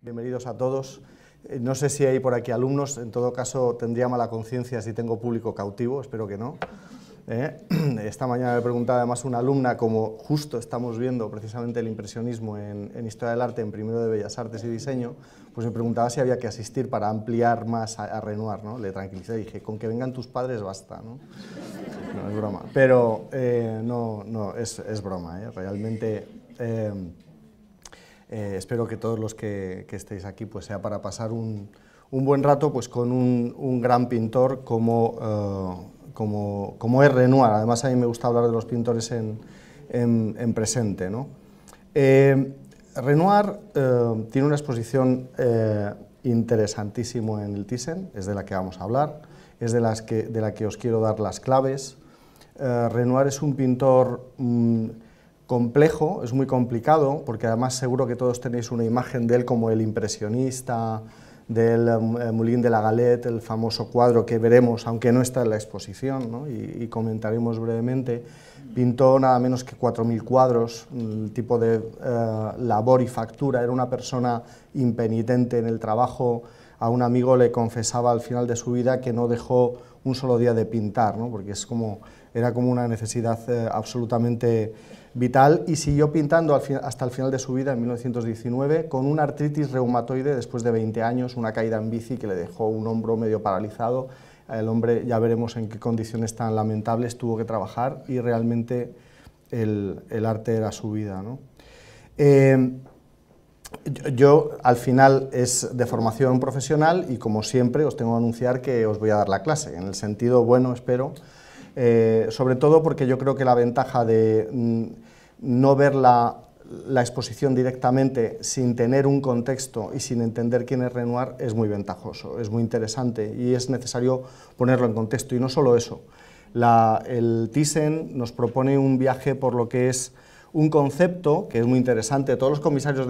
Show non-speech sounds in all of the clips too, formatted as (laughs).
Bienvenidos a todos. Eh, no sé si hay por aquí alumnos, en todo caso tendría mala conciencia si tengo público cautivo, espero que no. Eh, (clears throat) esta mañana me preguntaba además una alumna, como justo estamos viendo precisamente el impresionismo en, Historia del Arte, en primero de Bellas Artes y Diseño, pues me preguntaba si había que asistir para ampliar más a, Renoir, ¿no? Le tranquilicé, y dije, con que vengan tus padres basta, ¿no? no es broma, pero eh, no, no, es, broma, ¿eh? realmente... Eh, espero que todos los que, estéis aquí pues sea para pasar un, buen rato pues con un, gran pintor como, eh, como, como es Renoir. Además a mí me gusta hablar de los pintores en, presente. Eh, Renoir tiene una exposición interesantísima en el Thyssen, es de la que vamos a hablar, es de, las que, de la que os quiero dar las claves. Renoir es un pintor... Mm, complejo, es muy complicado, porque además seguro que todos tenéis una imagen de él como el impresionista, del eh, Moulin de la Galette, el famoso cuadro que veremos, aunque no está en la exposición, y, comentaremos brevemente. Pintó nada menos que 4.000 cuadros, el tipo de eh, labor y factura, era una persona impenitente en el trabajo, a un amigo le confesaba al final de su vida que no dejó un solo día de pintar, porque es como, era como una necesidad eh, absolutamente Vital y siguió pintando hasta el final de su vida, en 1919, con una artritis reumatoide después de 20 años, una caída en bici que le dejó un hombro medio paralizado. El hombre, ya veremos en qué condiciones tan lamentables tuvo que trabajar y realmente el, arte era su vida. Eh, yo al final es de formación profesional y como siempre os tengo que anunciar que os voy a dar la clase, en el sentido bueno espero eh, sobre todo porque yo creo que la ventaja de mm, no ver la, exposición directamente sin tener un contexto y sin entender quién es Renoir es muy ventajoso, es muy interesante y es necesario ponerlo en contexto. Y no solo eso, el Thyssen nos propone un viaje por lo que es un concepto que es muy interesante. Todos los comisarios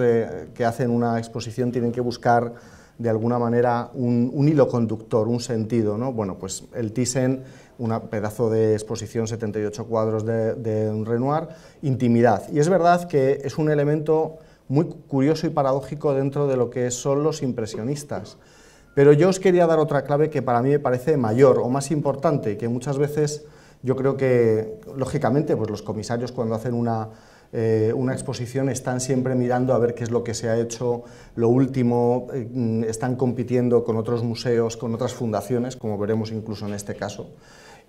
que hacen una exposición tienen que buscar de alguna manera un, hilo conductor, un sentido. ¿no? Bueno, pues el Thyssen un pedazo de exposición, 78 cuadros de, Renoir, intimidad. Y es verdad que es un elemento muy curioso y paradójico dentro de lo que son los impresionistas. Pero yo os quería dar otra clave que para mí me parece mayor o más importante, que muchas veces yo creo que, lógicamente, pues los comisarios cuando hacen una, eh, exposición están siempre mirando a ver qué es lo que se ha hecho, lo último, eh, están compitiendo con otros museos, con otras fundaciones, como veremos incluso en este caso.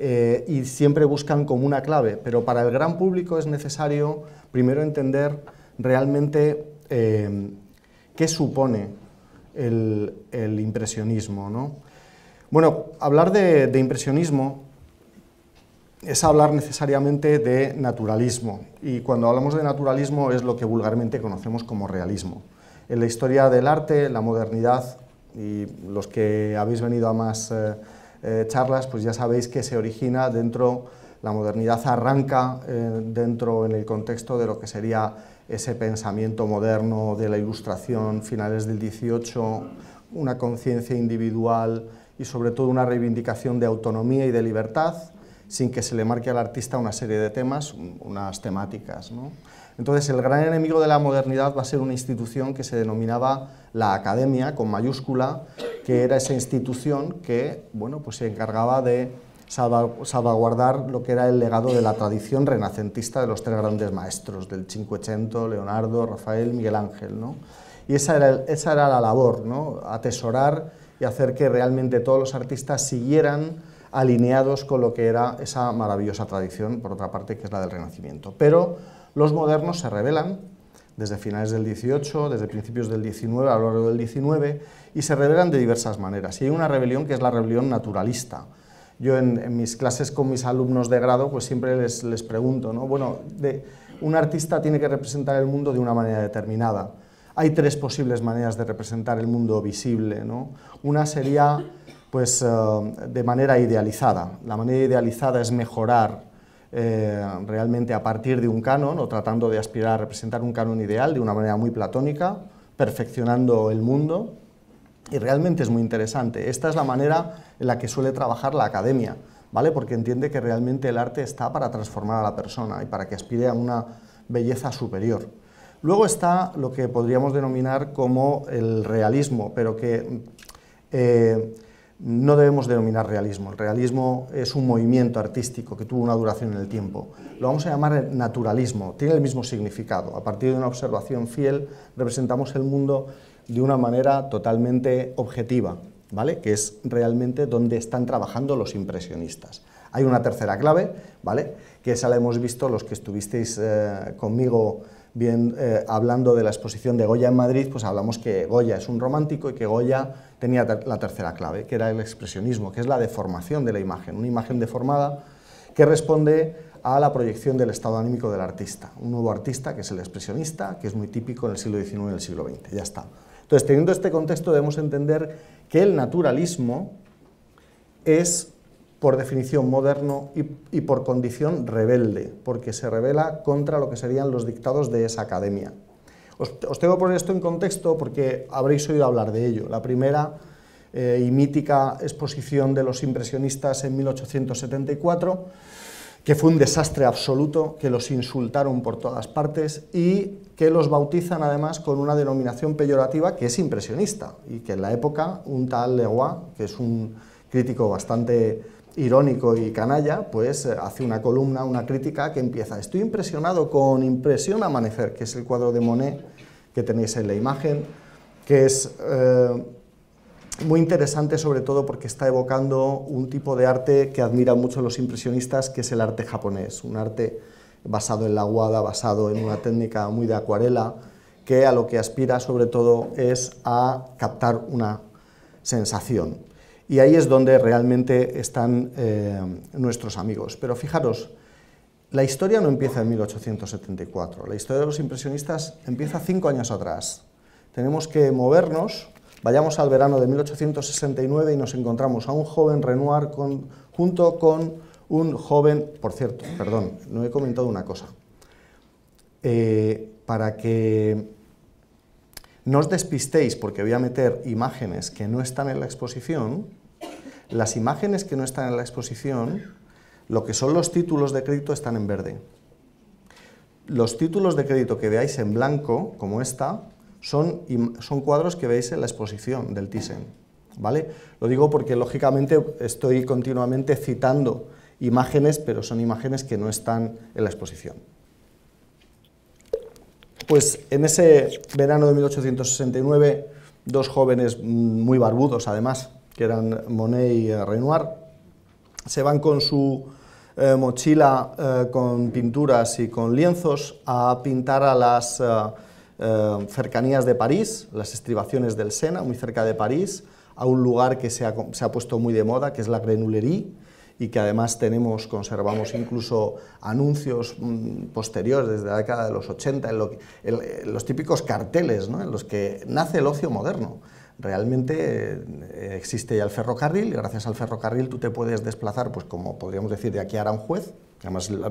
Eh, y siempre buscan como una clave, pero para el gran público es necesario primero entender realmente eh, qué supone el, impresionismo. ¿no? Bueno, hablar de, impresionismo es hablar necesariamente de naturalismo. Y cuando hablamos de naturalismo es lo que vulgarmente conocemos como realismo. En la historia del arte, la modernidad y los que habéis venido a más eh, eh, charlas, pues ya sabéis que se origina dentro, la modernidad arranca eh, dentro en el contexto de lo que sería ese pensamiento moderno de la ilustración, finales del 18, una conciencia individual y sobre todo una reivindicación de autonomía y de libertad, sin que se le marque al artista una serie de temas, unas temáticas. ¿no? Entonces, el gran enemigo de la modernidad va a ser una institución que se denominaba la academia, con mayúscula, que era esa institución que bueno, pues se encargaba de salvaguardar lo que era el legado de la tradición renacentista de los tres grandes maestros, del Cinquecento, Leonardo, Rafael, Miguel Ángel. ¿no? Y esa era, esa era la labor, ¿no? atesorar y hacer que realmente todos los artistas siguieran alineados con lo que era esa maravillosa tradición, por otra parte, que es la del Renacimiento. Pero los modernos se rebelan desde finales del 18, desde principios del 19, a lo largo del 19, y se rebelan de diversas maneras. Y hay una rebelión que es la rebelión naturalista. Yo en, mis clases con mis alumnos de grado, pues siempre les, pregunto, ¿no? Bueno, un artista tiene que representar el mundo de una manera determinada. Hay tres posibles maneras de representar el mundo visible, ¿no? Una sería, pues, eh, de manera idealizada. La manera idealizada es mejorar eh, realmente a partir de un canon o tratando de aspirar a representar un canon ideal de una manera muy platónica, perfeccionando el mundo. Y realmente es muy interesante. Esta es la manera en la que suele trabajar la academia, ¿vale? Porque entiende que realmente el arte está para transformar a la persona y para que aspire a una belleza superior. Luego está lo que podríamos denominar como el realismo, pero que eh, no debemos denominar realismo. El realismo es un movimiento artístico que tuvo una duración en el tiempo. Lo vamos a llamar naturalismo, tiene el mismo significado. A partir de una observación fiel representamos el mundo de una manera totalmente objetiva, ¿vale? que es realmente donde están trabajando los impresionistas. Hay una tercera clave, ¿vale? que esa la hemos visto los que estuvisteis eh, conmigo bien eh, hablando de la exposición de Goya en Madrid, pues hablamos que Goya es un romántico y que Goya tenía la tercera clave, que era el expresionismo, que es la deformación de la imagen, una imagen deformada que responde a la proyección del estado anímico del artista, un nuevo artista que es el expresionista, que es muy típico en el siglo XIX y el siglo XX, ya está. Entonces, teniendo este contexto, debemos entender que el naturalismo es, por definición, moderno y, y por condición rebelde, porque se revela contra lo que serían los dictados de esa academia. Os, tengo que poner esto en contexto porque habréis oído hablar de ello. La primera eh, y mítica exposición de los impresionistas en 1874, que fue un desastre absoluto, que los insultaron por todas partes y que los bautizan además con una denominación peyorativa que es impresionista y que en la época un tal Leguá, que es un crítico bastante irónico y canalla, pues eh, hace una columna, una crítica que empieza, estoy impresionado con Impresión Amanecer, que es el cuadro de Monet que tenéis en la imagen, que es eh, muy interesante sobre todo porque está evocando un tipo de arte que admiran mucho los impresionistas, que es el arte japonés, un arte basado en la guada, basado en una técnica muy de acuarela, que a lo que aspira sobre todo es a captar una sensación. Y ahí es donde realmente están eh, nuestros amigos. Pero fijaros, la historia no empieza en 1874, la historia de los impresionistas empieza cinco años atrás. Tenemos que movernos, vayamos al verano de 1869 y nos encontramos a un joven Renoir junto con un joven, por cierto, perdón, no he comentado una cosa, eh, para que no os despistéis porque voy a meter imágenes que no están en la exposición, las imágenes que no están en la exposición, lo que son los títulos de crédito están en verde. Los títulos de crédito que veáis en blanco, como esta, son, son cuadros que veis en la exposición del Thyssen. ¿vale? Lo digo porque, lógicamente, estoy continuamente citando imágenes, pero son imágenes que no están en la exposición. Pues en ese verano de 1869, dos jóvenes muy barbudos, además, que eran Monet y eh, Renoir. Se van con su eh, mochila eh, con pinturas y con lienzos a pintar a las cercanías de París, las estribaciones del Sena, muy cerca de París, a un lugar que se ha, puesto muy de moda, que es la Grenulerie, y que además tenemos, conservamos incluso anuncios mm, posteriores desde la década de los 80, en, los típicos carteles en los que nace el ocio moderno. Realmente eh, existe el ferrocarril, y gracias al ferrocarril tú te puedes desplazar, pues como podríamos decir, de aquí a Aranjuez, además es una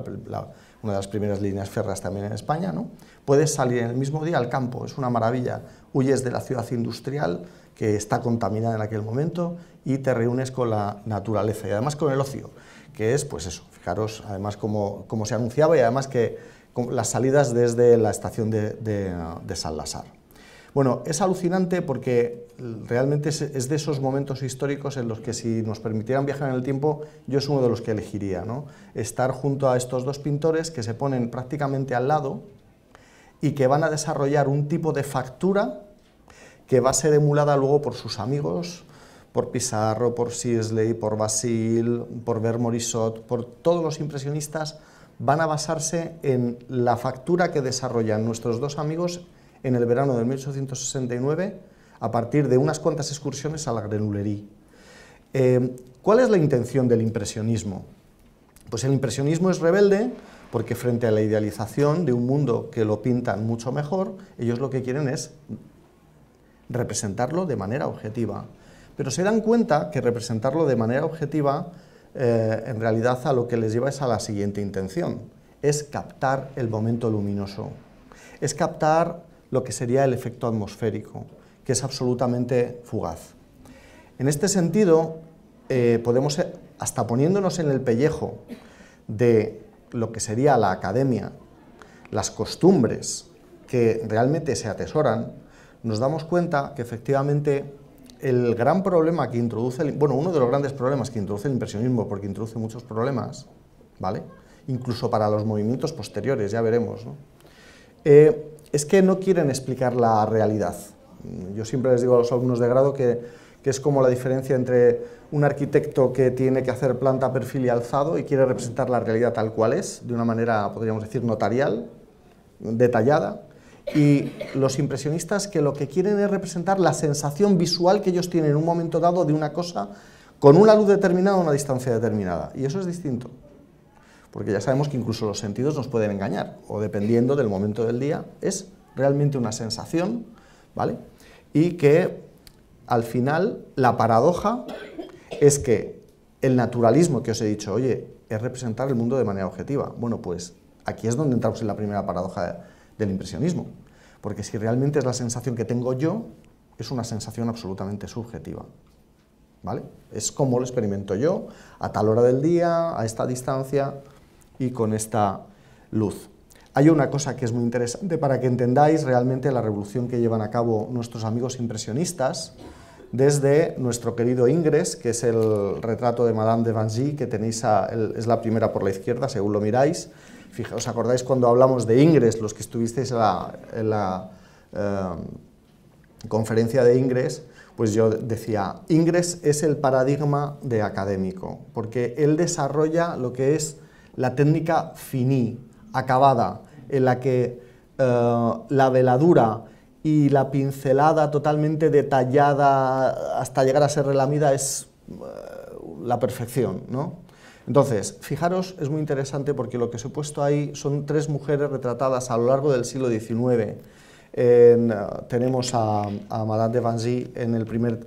de las primeras líneas ferras también en España, ¿no? Puedes salir en el mismo día al campo, es una maravilla. Huyes de la ciudad industrial que está contaminada en aquel momento y te reúnes con la naturaleza y además con el ocio, que es pues eso, fijaros además como, como se anunciaba y además que las salidas desde la estación de, de, San bueno, es alucinante porque realmente es, de esos momentos históricos en los que si nos permitieran viajar en el tiempo, yo es uno de los que elegiría, Estar junto a estos dos pintores que se ponen prácticamente al lado y que van a desarrollar un tipo de factura que va a ser emulada luego por sus amigos, por Pizarro, por Sisley, por Basile, por Morisot, por todos los impresionistas, van a basarse en la factura que desarrollan nuestros dos amigos en el verano de 1869 a partir de unas cuantas excursiones a la Grenoulerie. Eh, ¿Cuál es la intención del impresionismo? Pues el impresionismo es rebelde porque frente a la idealización de un mundo que lo pintan mucho mejor, ellos lo que quieren es representarlo de manera objetiva. Pero se dan cuenta que representarlo de manera objetiva eh, en realidad a lo que les lleva es a la siguiente intención, es captar el momento luminoso, es captar lo que sería el efecto atmosférico, que es absolutamente fugaz. En este sentido, eh, podemos, eh, hasta poniéndonos en el pellejo de lo que sería la academia, las costumbres que realmente se atesoran, nos damos cuenta que efectivamente el gran problema que introduce, el, bueno, uno de los grandes problemas que introduce el impresionismo, porque introduce muchos problemas, ¿vale? Incluso para los movimientos posteriores, ya veremos, ¿no? Eh, es que no quieren explicar la realidad. Yo siempre les digo a los alumnos de grado que, es como la diferencia entre un arquitecto que tiene que hacer planta, perfil y alzado y quiere representar la realidad tal cual es, de una manera, podríamos decir, notarial, detallada, y los impresionistas que lo que quieren es representar la sensación visual que ellos tienen en un momento dado de una cosa con una luz determinada a una distancia determinada. Y eso es distinto. Porque ya sabemos que incluso los sentidos nos pueden engañar, o dependiendo del momento del día, es realmente una sensación, ¿vale? Y que al final la paradoja es que el naturalismo que os he dicho, oye, es representar el mundo de manera objetiva. Bueno, pues aquí es donde entramos en la primera paradoja del impresionismo. Porque si realmente es la sensación que tengo yo, es una sensación absolutamente subjetiva. ¿Vale? Es como lo experimento yo, a tal hora del día, a esta distancia, y con esta luz. Hay una cosa que es muy interesante para que entendáis realmente la revolución que llevan a cabo nuestros amigos impresionistas, desde nuestro querido Ingres, que es el retrato de Madame de Vangy, que tenéis, es la primera por la izquierda, según lo miráis. Fija, ¿Os acordáis cuando hablamos de Ingres, los que estuvisteis en la, eh, conferencia de Ingres? Pues yo decía, Ingres es el paradigma de académico, porque él desarrolla lo que es la técnica finí, acabada, en la que eh, la veladura y la pincelada totalmente detallada hasta llegar a ser relamida es eh, la perfección, ¿no? Entonces, fijaros, es muy interesante porque lo que se he puesto ahí son tres mujeres retratadas a lo largo del siglo XIX. Eh, tenemos a, Madame de Vanzy en el primer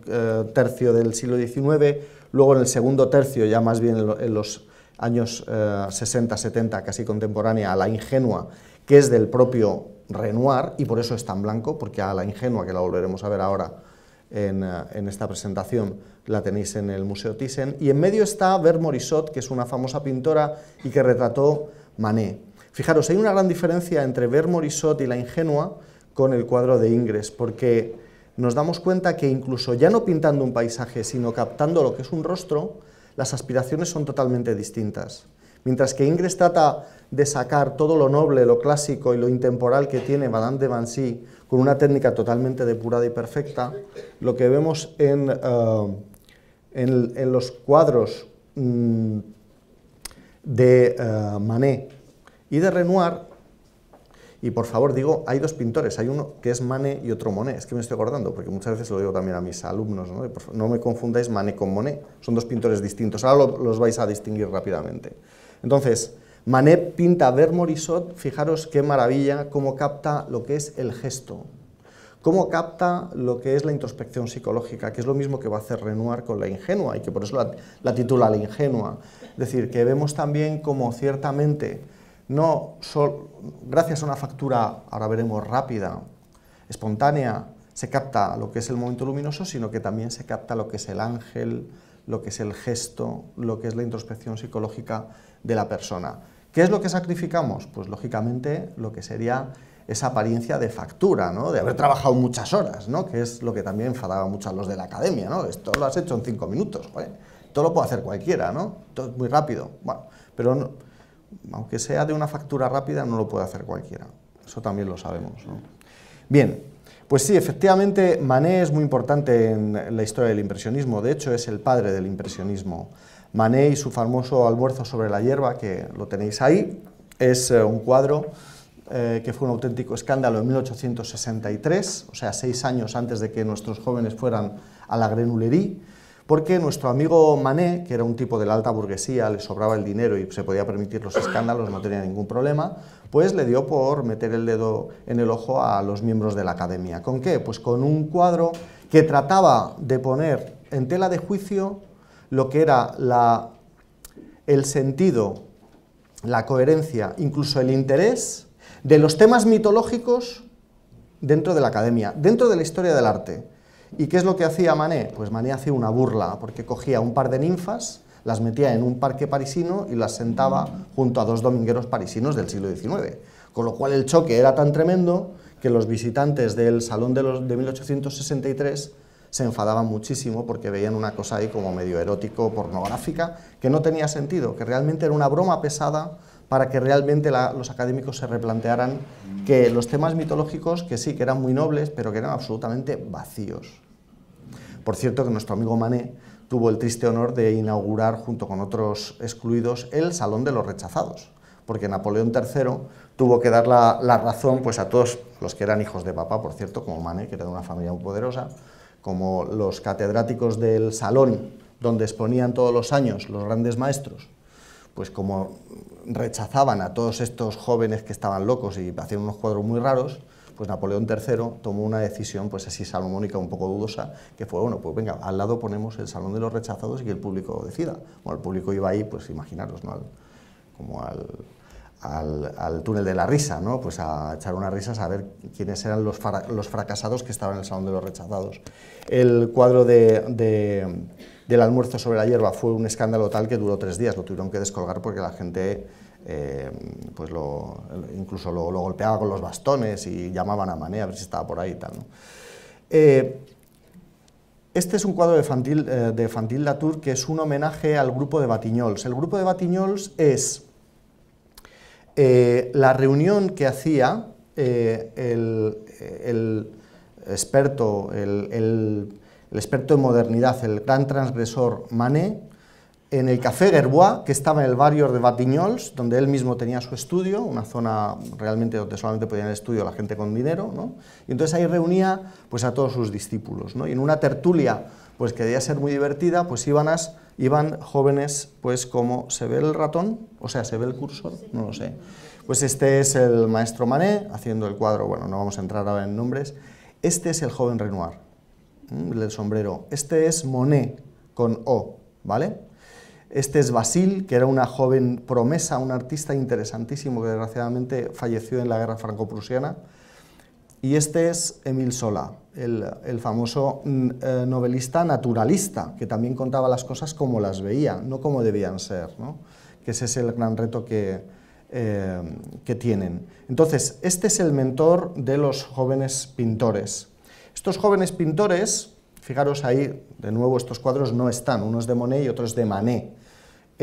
tercio del siglo XIX, luego en el segundo tercio, ya más bien en los años 60-70, eh, casi contemporánea, a la ingenua, que es del propio Renoir, y por eso es tan blanco, porque a la ingenua, que la volveremos a ver ahora en, eh, en esta presentación, la tenéis en el Museo Thyssen, y en medio está Ver Morisot, que es una famosa pintora y que retrató Manet. Fijaros, hay una gran diferencia entre Ver Morisot y la ingenua con el cuadro de Ingres, porque nos damos cuenta que incluso ya no pintando un paisaje, sino captando lo que es un rostro, las aspiraciones son totalmente distintas. Mientras que Ingres trata de sacar todo lo noble, lo clásico y lo intemporal que tiene Madame de Vancy con una técnica totalmente depurada y perfecta, lo que vemos en, eh, en, los cuadros mm, de eh, Manet y de Renoir y por favor, digo, hay dos pintores, hay uno que es Manet y otro Monet, es que me estoy acordando, porque muchas veces lo digo también a mis alumnos, ¿no? no me confundáis Manet con Monet, son dos pintores distintos, ahora los vais a distinguir rápidamente. Entonces, Manet pinta ver Morisot, fijaros qué maravilla, cómo capta lo que es el gesto, cómo capta lo que es la introspección psicológica, que es lo mismo que va a hacer Renoir con la ingenua, y que por eso la, la titula la ingenua. Es decir, que vemos también como ciertamente no solo, gracias a una factura, ahora veremos, rápida, espontánea, se capta lo que es el momento luminoso, sino que también se capta lo que es el ángel, lo que es el gesto, lo que es la introspección psicológica de la persona. ¿Qué es lo que sacrificamos? Pues lógicamente lo que sería esa apariencia de factura, ¿no? de haber trabajado muchas horas, ¿no? que es lo que también enfadaba mucho a los de la academia. ¿no? Esto lo has hecho en cinco minutos, joder. todo lo puede hacer cualquiera, ¿no? todo es muy rápido. Bueno, pero aunque sea de una factura rápida, no lo puede hacer cualquiera. Eso también lo sabemos. Bien, pues sí, efectivamente, Manet es muy importante en la historia del impresionismo. De hecho, es el padre del impresionismo. Manet y su famoso almuerzo sobre la hierba, que lo tenéis ahí, es eh, un cuadro eh, que fue un auténtico escándalo en 1863, o sea, seis años antes de que nuestros jóvenes fueran a la Grenouillerie porque nuestro amigo Mané, que era un tipo de la alta burguesía, le sobraba el dinero y se podía permitir los escándalos, no tenía ningún problema, pues le dio por meter el dedo en el ojo a los miembros de la academia. ¿Con qué? Pues con un cuadro que trataba de poner en tela de juicio lo que era el sentido, la coherencia, incluso el interés de los temas mitológicos dentro de la academia, dentro de la historia del arte. ¿Y qué es lo que hacía Mané? Pues Mané hacía una burla, porque cogía un par de ninfas, las metía en un parque parisino y las sentaba junto a dos domingueros parisinos del siglo XIX. Con lo cual el choque era tan tremendo que los visitantes del Salón de, los, de 1863 se enfadaban muchísimo porque veían una cosa ahí como medio erótico, pornográfica, que no tenía sentido, que realmente era una broma pesada para que realmente los académicos se replantearan que los temas mitológicos, que sí, que eran muy nobles, pero que eran absolutamente vacíos. Por cierto que nuestro amigo Mané tuvo el triste honor de inaugurar, junto con otros excluidos, el Salón de los Rechazados, porque Napoleón III tuvo que dar la, razón pues, a todos los que eran hijos de papá, por cierto, como Mané, que era de una familia muy poderosa, como los catedráticos del salón donde exponían todos los años los grandes maestros, pues como rechazaban a todos estos jóvenes que estaban locos y hacían unos cuadros muy raros, pues Napoleón III tomó una decisión, pues así salomónica, un poco dudosa, que fue, bueno, pues venga, al lado ponemos el Salón de los Rechazados y que el público decida. Bueno, el público iba ahí, pues imaginaros, ¿no? como al, túnel de la risa, ¿no? Pues a echar una risa, a ver quiénes eran los, fracasados que estaban en el Salón de los Rechazados. El cuadro de, del almuerzo sobre la hierba fue un escándalo tal que duró tres días, lo tuvieron que descolgar porque la gente eh, pues incluso lo, golpeaba con los bastones y llamaban a Mané a ver si estaba por ahí y tal. ¿no? Eh, este es un cuadro de Fantil, eh, de Fantil Latour que es un homenaje al grupo de Batiñols. El grupo de Batiñols es la reunión que hacía el, experto, el, experto en modernidad, el gran transgresor Mané en el Café Gerbois, que estaba en el barrio de Batignols, donde él mismo tenía su estudio, una zona realmente donde solamente podía el estudio la gente con dinero, ¿no? y entonces ahí reunía pues, a todos sus discípulos. ¿no? Y en una tertulia pues, que debía ser muy divertida, pues iban, iban jóvenes pues, como se ve el ratón, o sea, se ve el cursor, no lo sé. Pues este es el maestro Manet haciendo el cuadro, bueno, no vamos a entrar ahora en nombres. Este es el joven Renoir, el sombrero. Este es Monet con O, ¿vale? Este es Basil, que era una joven promesa, un artista interesantísimo que desgraciadamente falleció en la guerra franco-prusiana. Y este es Emile Sola, el, famoso mm, eh, novelista naturalista, que también contaba las cosas como las veía, no como debían ser, ¿no? que ese es el gran reto que, eh, que tienen. Entonces, este es el mentor de los jóvenes pintores. Estos jóvenes pintores, fijaros ahí, de nuevo estos cuadros no están, uno es de Monet y otros de Manet,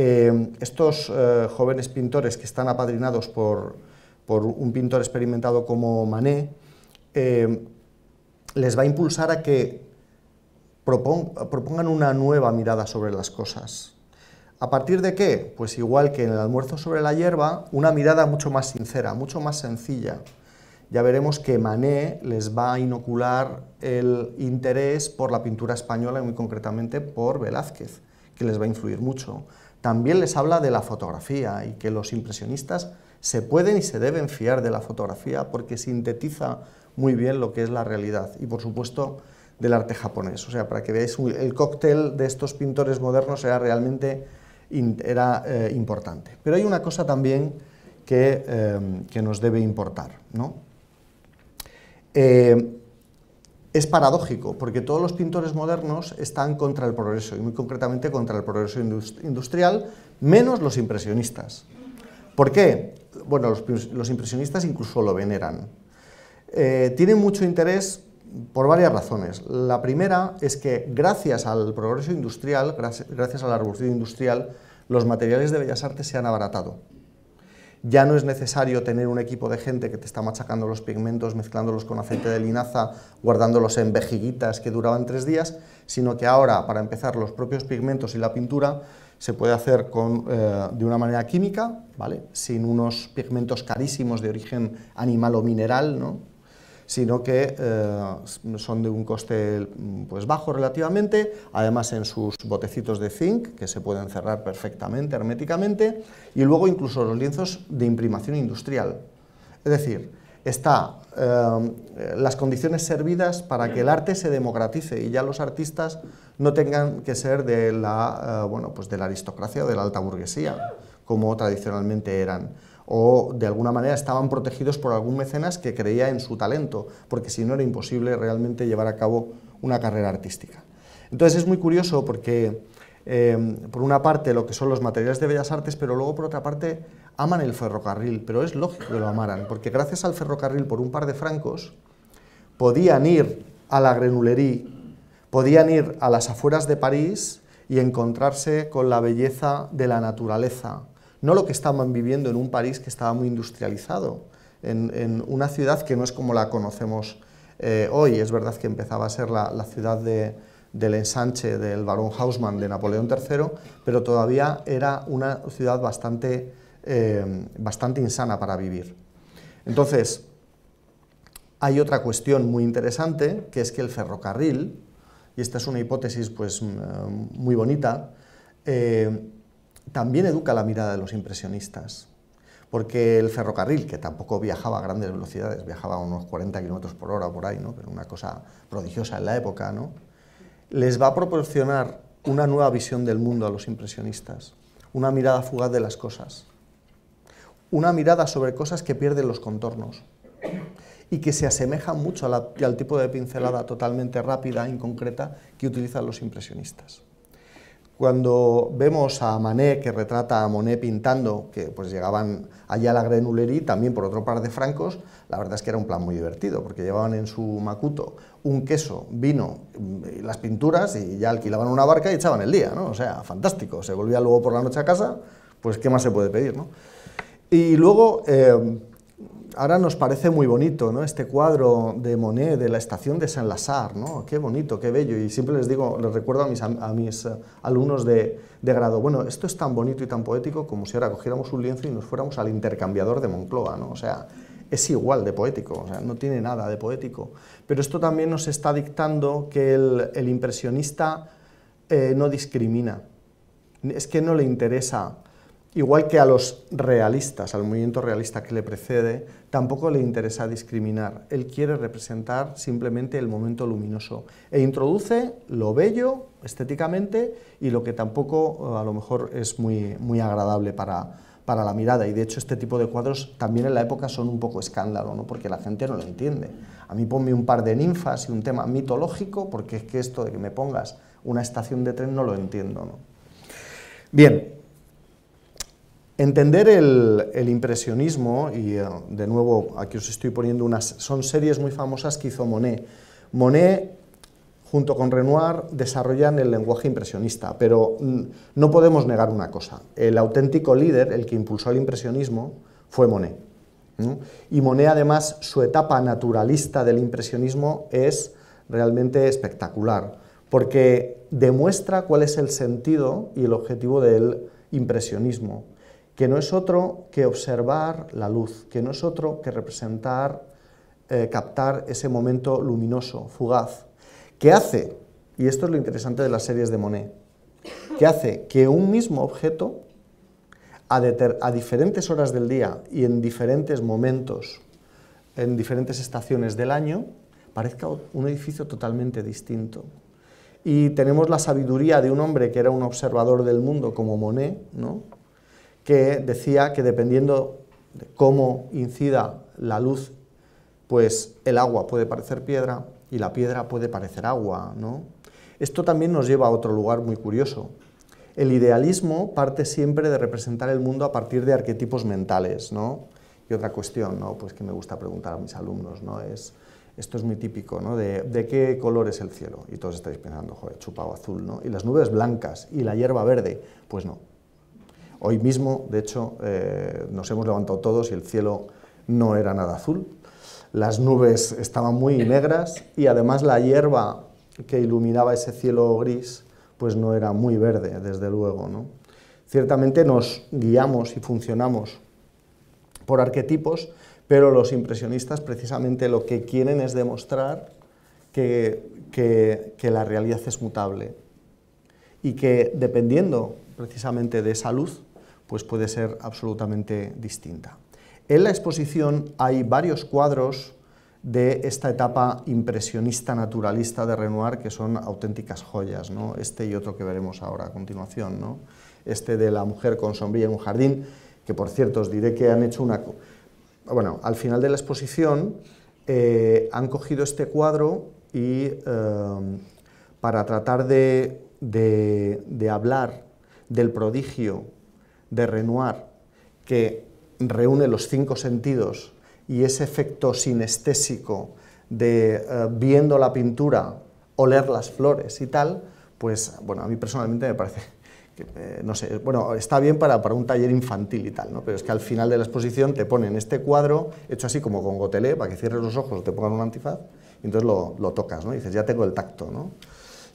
eh, estos eh, jóvenes pintores que están apadrinados por, un pintor experimentado como Manet, eh, les va a impulsar a que propongan una nueva mirada sobre las cosas. ¿A partir de qué? Pues igual que en el almuerzo sobre la hierba, una mirada mucho más sincera, mucho más sencilla. Ya veremos que Manet les va a inocular el interés por la pintura española y muy concretamente por Velázquez, que les va a influir mucho también les habla de la fotografía y que los impresionistas se pueden y se deben fiar de la fotografía porque sintetiza muy bien lo que es la realidad y por supuesto del arte japonés. O sea, para que veáis, el cóctel de estos pintores modernos era realmente era, eh, importante. Pero hay una cosa también que, eh, nos debe importar. ¿no? Eh, es paradójico, porque todos los pintores modernos están contra el progreso, y muy concretamente contra el progreso industrial, menos los impresionistas. ¿Por qué? Bueno, los, impresionistas incluso lo veneran. Eh, tienen mucho interés por varias razones. La primera es que gracias al progreso industrial, gracias a la revolución industrial, los materiales de bellas artes se han abaratado ya no es necesario tener un equipo de gente que te está machacando los pigmentos, mezclándolos con aceite de linaza, guardándolos en vejiguitas que duraban tres días, sino que ahora, para empezar, los propios pigmentos y la pintura se puede hacer con, eh, de una manera química, ¿vale? sin unos pigmentos carísimos de origen animal o mineral, ¿no? sino que eh, son de un coste pues, bajo relativamente, además en sus botecitos de zinc, que se pueden cerrar perfectamente, herméticamente, y luego incluso los lienzos de imprimación industrial. Es decir, está eh, las condiciones servidas para que el arte se democratice y ya los artistas no tengan que ser de la, eh, bueno, pues de la aristocracia o de la alta burguesía, como tradicionalmente eran o de alguna manera estaban protegidos por algún mecenas que creía en su talento, porque si no era imposible realmente llevar a cabo una carrera artística. Entonces es muy curioso porque, em, por una parte, lo que son los materiales de bellas artes, pero luego, por otra parte, aman el ferrocarril, pero es lógico que lo amaran, porque gracias al ferrocarril, por un par de francos, podían ir a la Grenulerie, podían ir a las afueras de París y encontrarse con la belleza de la naturaleza, no lo que estaban viviendo en un París que estaba muy industrializado, en, una ciudad que no es como la conocemos eh, hoy. Es verdad que empezaba a ser la, ciudad del ensanche del barón Hausmann de Napoleón III, pero todavía era una ciudad bastante, eh, bastante insana para vivir. Entonces, hay otra cuestión muy interesante, que es que el ferrocarril, y esta es una hipótesis pues, eh, muy bonita, también educa la mirada de los impresionistas, porque el ferrocarril, que tampoco viajaba a grandes velocidades, viajaba a unos 40 kilómetros por hora por ahí, ¿no? pero una cosa prodigiosa en la época, ¿no? les va a proporcionar una nueva visión del mundo a los impresionistas, una mirada fugaz de las cosas, una mirada sobre cosas que pierden los contornos y que se asemejan mucho al tipo de pincelada totalmente rápida, e inconcreta, que utilizan los impresionistas. Cuando vemos a Manet, que retrata a Monet pintando, que pues llegaban allá a la Grenulerie, también por otro par de francos, la verdad es que era un plan muy divertido, porque llevaban en su macuto un queso, vino, mm, las pinturas, y ya alquilaban una barca y echaban el día, ¿no? O sea, fantástico. Se volvía luego por la noche a casa, pues qué más se puede pedir, ¿no? Y luego... Eh, ahora nos parece muy bonito, ¿no? Este cuadro de Monet de la estación de saint Lazar, ¿no? Qué bonito, qué bello. Y siempre les digo, les recuerdo a mis, eh, alumnos de, grado, bueno, esto es tan bonito y tan poético como si ahora cogiéramos un lienzo y nos fuéramos al intercambiador de Moncloa, ¿no? O sea, es igual de poético, no tiene nada de poético. Pero esto también nos está dictando que el, impresionista eh, no discrimina, es que no le interesa Igual que a los realistas, al movimiento realista que le precede, tampoco le interesa discriminar. Él quiere representar simplemente el momento luminoso e introduce lo bello estéticamente y lo que tampoco eh, a lo mejor es muy, muy agradable para, para la mirada. Y de hecho este tipo de cuadros también en la época son un poco escándalo, porque la gente no lo entiende. A mí ponme un par de ninfas y un tema mitológico, porque es que esto de que me pongas una estación de tren no lo entiendo. Bien, Entender el, impresionismo, y eh, de nuevo aquí os estoy poniendo unas, son series muy famosas que hizo Monet. Monet, junto con Renoir, desarrollan el lenguaje impresionista, pero mm, no podemos negar una cosa, el auténtico líder, el que impulsó el impresionismo, fue Monet. Y Monet, además, su etapa naturalista del impresionismo es realmente espectacular, porque demuestra cuál es el sentido y el objetivo del impresionismo que no es otro que observar la luz, que no es otro que representar, eh, captar ese momento luminoso, fugaz, que hace, y esto es lo interesante de las series de Monet, que hace que un mismo objeto, a, a diferentes horas del día y en diferentes momentos, en diferentes estaciones del año, parezca un edificio totalmente distinto. Y tenemos la sabiduría de un hombre que era un observador del mundo como Monet, ¿no? que decía que dependiendo de cómo incida la luz, pues el agua puede parecer piedra y la piedra puede parecer agua, ¿no? Esto también nos lleva a otro lugar muy curioso. El idealismo parte siempre de representar el mundo a partir de arquetipos mentales, ¿no? Y otra cuestión, ¿no? Pues que me gusta preguntar a mis alumnos, ¿no? Es, esto es muy típico, De, de, qué color es el cielo? Y todos estáis pensando, joder, chupado azul, ¿no? Y las nubes blancas y la hierba verde. Pues no, Hoy mismo, de hecho, eh, nos hemos levantado todos y el cielo no era nada azul. Las nubes estaban muy (laughs) negras y además la hierba que iluminaba ese cielo gris pues no era muy verde, desde luego. Ciertamente nos guiamos y funcionamos por arquetipos, pero los impresionistas precisamente lo que quieren es demostrar que, que la realidad es mutable y que dependiendo precisamente de esa luz pues puede ser absolutamente distinta. En la exposición hay varios cuadros de esta etapa impresionista naturalista de Renoir que son auténticas joyas, este y otro que veremos ahora a continuación, este de la mujer con sombrilla en un jardín, que por cierto os diré que han hecho una... Bueno, al final de la exposición eh, han cogido este cuadro y em, para tratar de hablar del prodigio de Renoir que reúne los cinco sentidos y ese efecto sinestésico de eh, viendo la pintura, oler las flores y tal, pues bueno, a mí personalmente me parece (laughs) que, eh, no sé, bueno, está bien para, un taller infantil y tal, ¿no? pero es que al final de la exposición te ponen este cuadro hecho así como con gotelé, para que cierres los ojos o te pongan un antifaz, y entonces lo, tocas, ¿no? y dices, ya tengo el tacto. ¿no?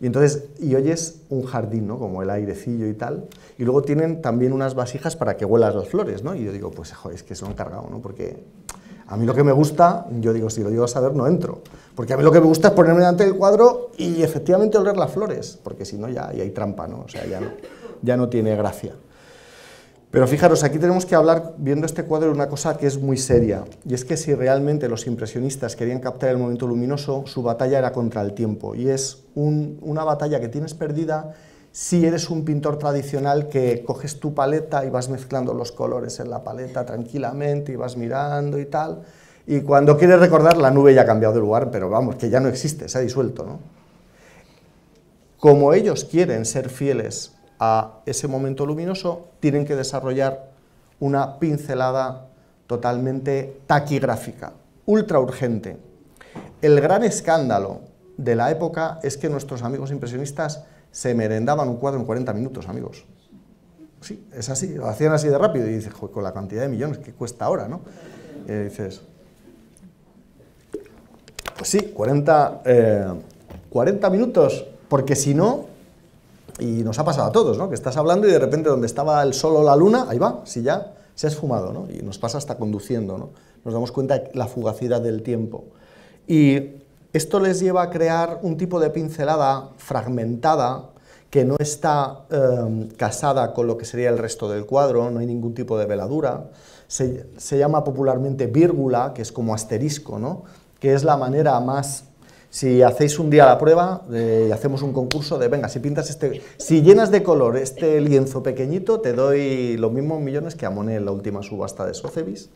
Y entonces, y oyes un jardín, ¿no? Como el airecillo y tal. Y luego tienen también unas vasijas para que huelas las flores, ¿no? Y yo digo, pues, joder, es que se lo han cargado, ¿no? Porque a mí lo que me gusta, yo digo, si lo digo a saber, no entro. Porque a mí lo que me gusta es ponerme delante del cuadro y efectivamente oler las flores. Porque si no, ya, hay trampa, ¿no? O sea, ya no, ya no tiene gracia. Pero fijaros, aquí tenemos que hablar, viendo este cuadro, de una cosa que es muy seria, y es que si realmente los impresionistas querían captar el momento luminoso, su batalla era contra el tiempo, y es una batalla que tienes perdida si eres un pintor tradicional que coges tu paleta y vas mezclando los colores en la paleta tranquilamente y vas mirando y tal, y cuando quieres recordar la nube ya ha cambiado de lugar, pero vamos, que ya no existe, se ha disuelto, ¿no? Como ellos quieren ser fieles ese momento luminoso, tienen que desarrollar una pincelada totalmente taquigráfica, ultra urgente. El gran escándalo de la época es que nuestros amigos impresionistas se merendaban un cuadro en 40 minutos, amigos. Sí, es así, lo hacían así de rápido y dices, con la cantidad de millones que cuesta ahora, ¿no? Y dices, pues sí, 40, 40 eh, minutos, porque si no, y nos ha pasado a todos, ¿no? Que estás hablando y de repente donde estaba el sol o la luna, ahí va, si ya se ha esfumado, ¿no? Y nos pasa hasta conduciendo, ¿no? Nos damos cuenta de la fugacidad del tiempo. Y esto les lleva a crear un tipo de pincelada fragmentada que no está em, casada con lo que sería el resto del cuadro, no hay ningún tipo de veladura. Se, se llama popularmente vírgula, que es como asterisco, ¿no? que es la manera más si hacéis un día la prueba y hacemos un concurso de, venga, si pintas este, si llenas de color este lienzo pequeñito, te doy los mismos millones que amoné en la última subasta de Socebis.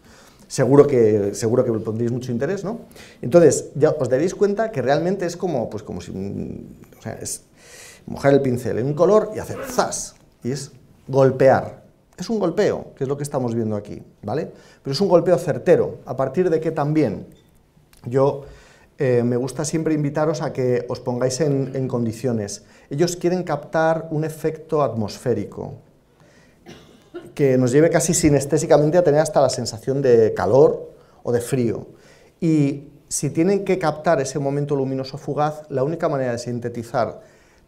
Seguro que, seguro que pondréis mucho interés, ¿no? Entonces, ya os daréis cuenta que realmente es como, pues como si, o sea, es mojar el pincel en un color y hacer zas, y es golpear, es un golpeo, que es lo que estamos viendo aquí, ¿vale? Pero es un golpeo certero. ¿A partir de que también? Yo eh, me gusta siempre invitaros a que os pongáis en, en condiciones. Ellos quieren captar un efecto atmosférico que nos lleve casi sinestésicamente a tener hasta la sensación de calor o de frío. Y si tienen que captar ese momento luminoso fugaz, la única manera de sintetizar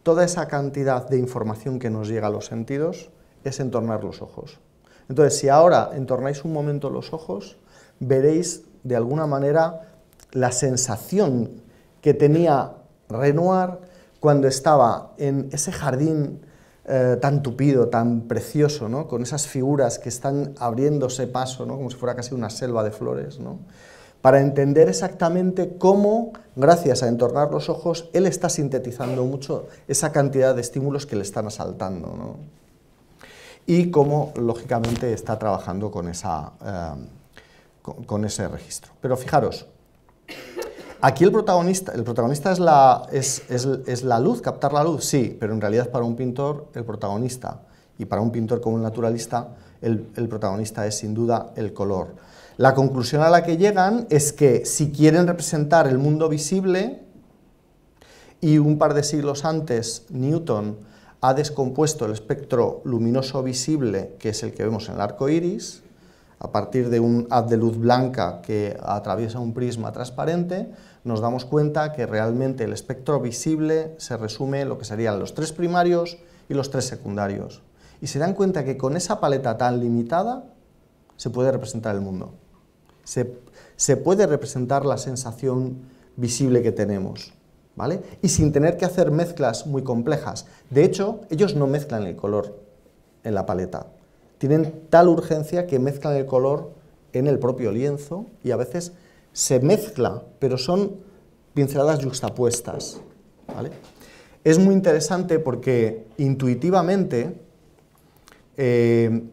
toda esa cantidad de información que nos llega a los sentidos es entornar los ojos. Entonces, si ahora entornáis un momento los ojos, veréis de alguna manera la sensación que tenía Renoir cuando estaba en ese jardín eh, tan tupido, tan precioso, ¿no? con esas figuras que están abriéndose paso, ¿no? como si fuera casi una selva de flores, para entender exactamente cómo, gracias a entornar los ojos, él está sintetizando mucho esa cantidad de estímulos que le están asaltando. Y cómo, lógicamente, está trabajando con, esa, eh, con ese registro. Pero fijaros, Aquí el protagonista, el protagonista es, la, luz, captar la luz, sí, pero en realidad para un pintor el protagonista y para un pintor como un naturalista el protagonista es sin duda el color. La conclusión a la que llegan es que si quieren representar el mundo visible y un par de siglos antes Newton ha descompuesto el espectro luminoso visible, que es el que vemos en el arco iris, a partir de un haz de luz blanca que atraviesa un prisma transparente, nos damos cuenta que realmente el espectro visible se resume lo que serían los tres primarios y los tres secundarios. Y se dan cuenta que con esa paleta tan limitada se puede representar el mundo. Se, puede representar la sensación visible que tenemos. ¿Vale? Y sin tener que hacer mezclas muy complejas. De hecho, ellos no mezclan el color en la paleta tienen tal urgencia que mezclan el color en el propio lienzo y a veces se mezcla, pero son pinceladas juxtapuestas. Es muy interesante porque intuitivamente eh,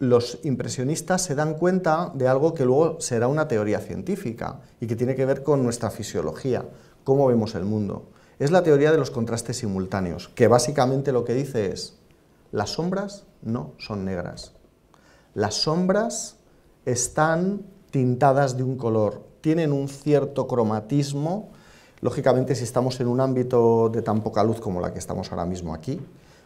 los impresionistas se dan cuenta de algo que luego será una teoría científica y que tiene que ver con nuestra fisiología, cómo vemos el mundo. Es la teoría de los contrastes simultáneos, que básicamente lo que dice es, las sombras no son negras. Las sombras están tintadas de un color, tienen un cierto cromatismo. Lógicamente, si estamos en un ámbito de tan poca luz como la que estamos ahora mismo aquí,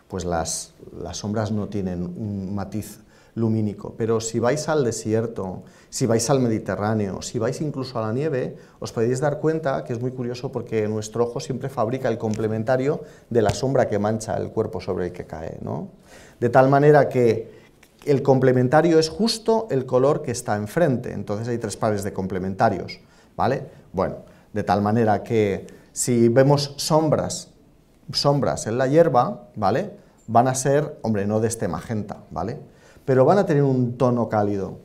pues las, sombras no tienen un matiz lumínico. Pero si vais al desierto, si vais al Mediterráneo, si vais incluso a la nieve, os podéis dar cuenta que es muy curioso porque nuestro ojo siempre fabrica el complementario de la sombra que mancha el cuerpo sobre el que cae de tal manera que el complementario es justo el color que está enfrente, entonces hay tres pares de complementarios, ¿vale? Bueno, de tal manera que si vemos sombras, sombras en la hierba, ¿vale? Van a ser, hombre, no de este magenta, ¿vale? Pero van a tener un tono cálido,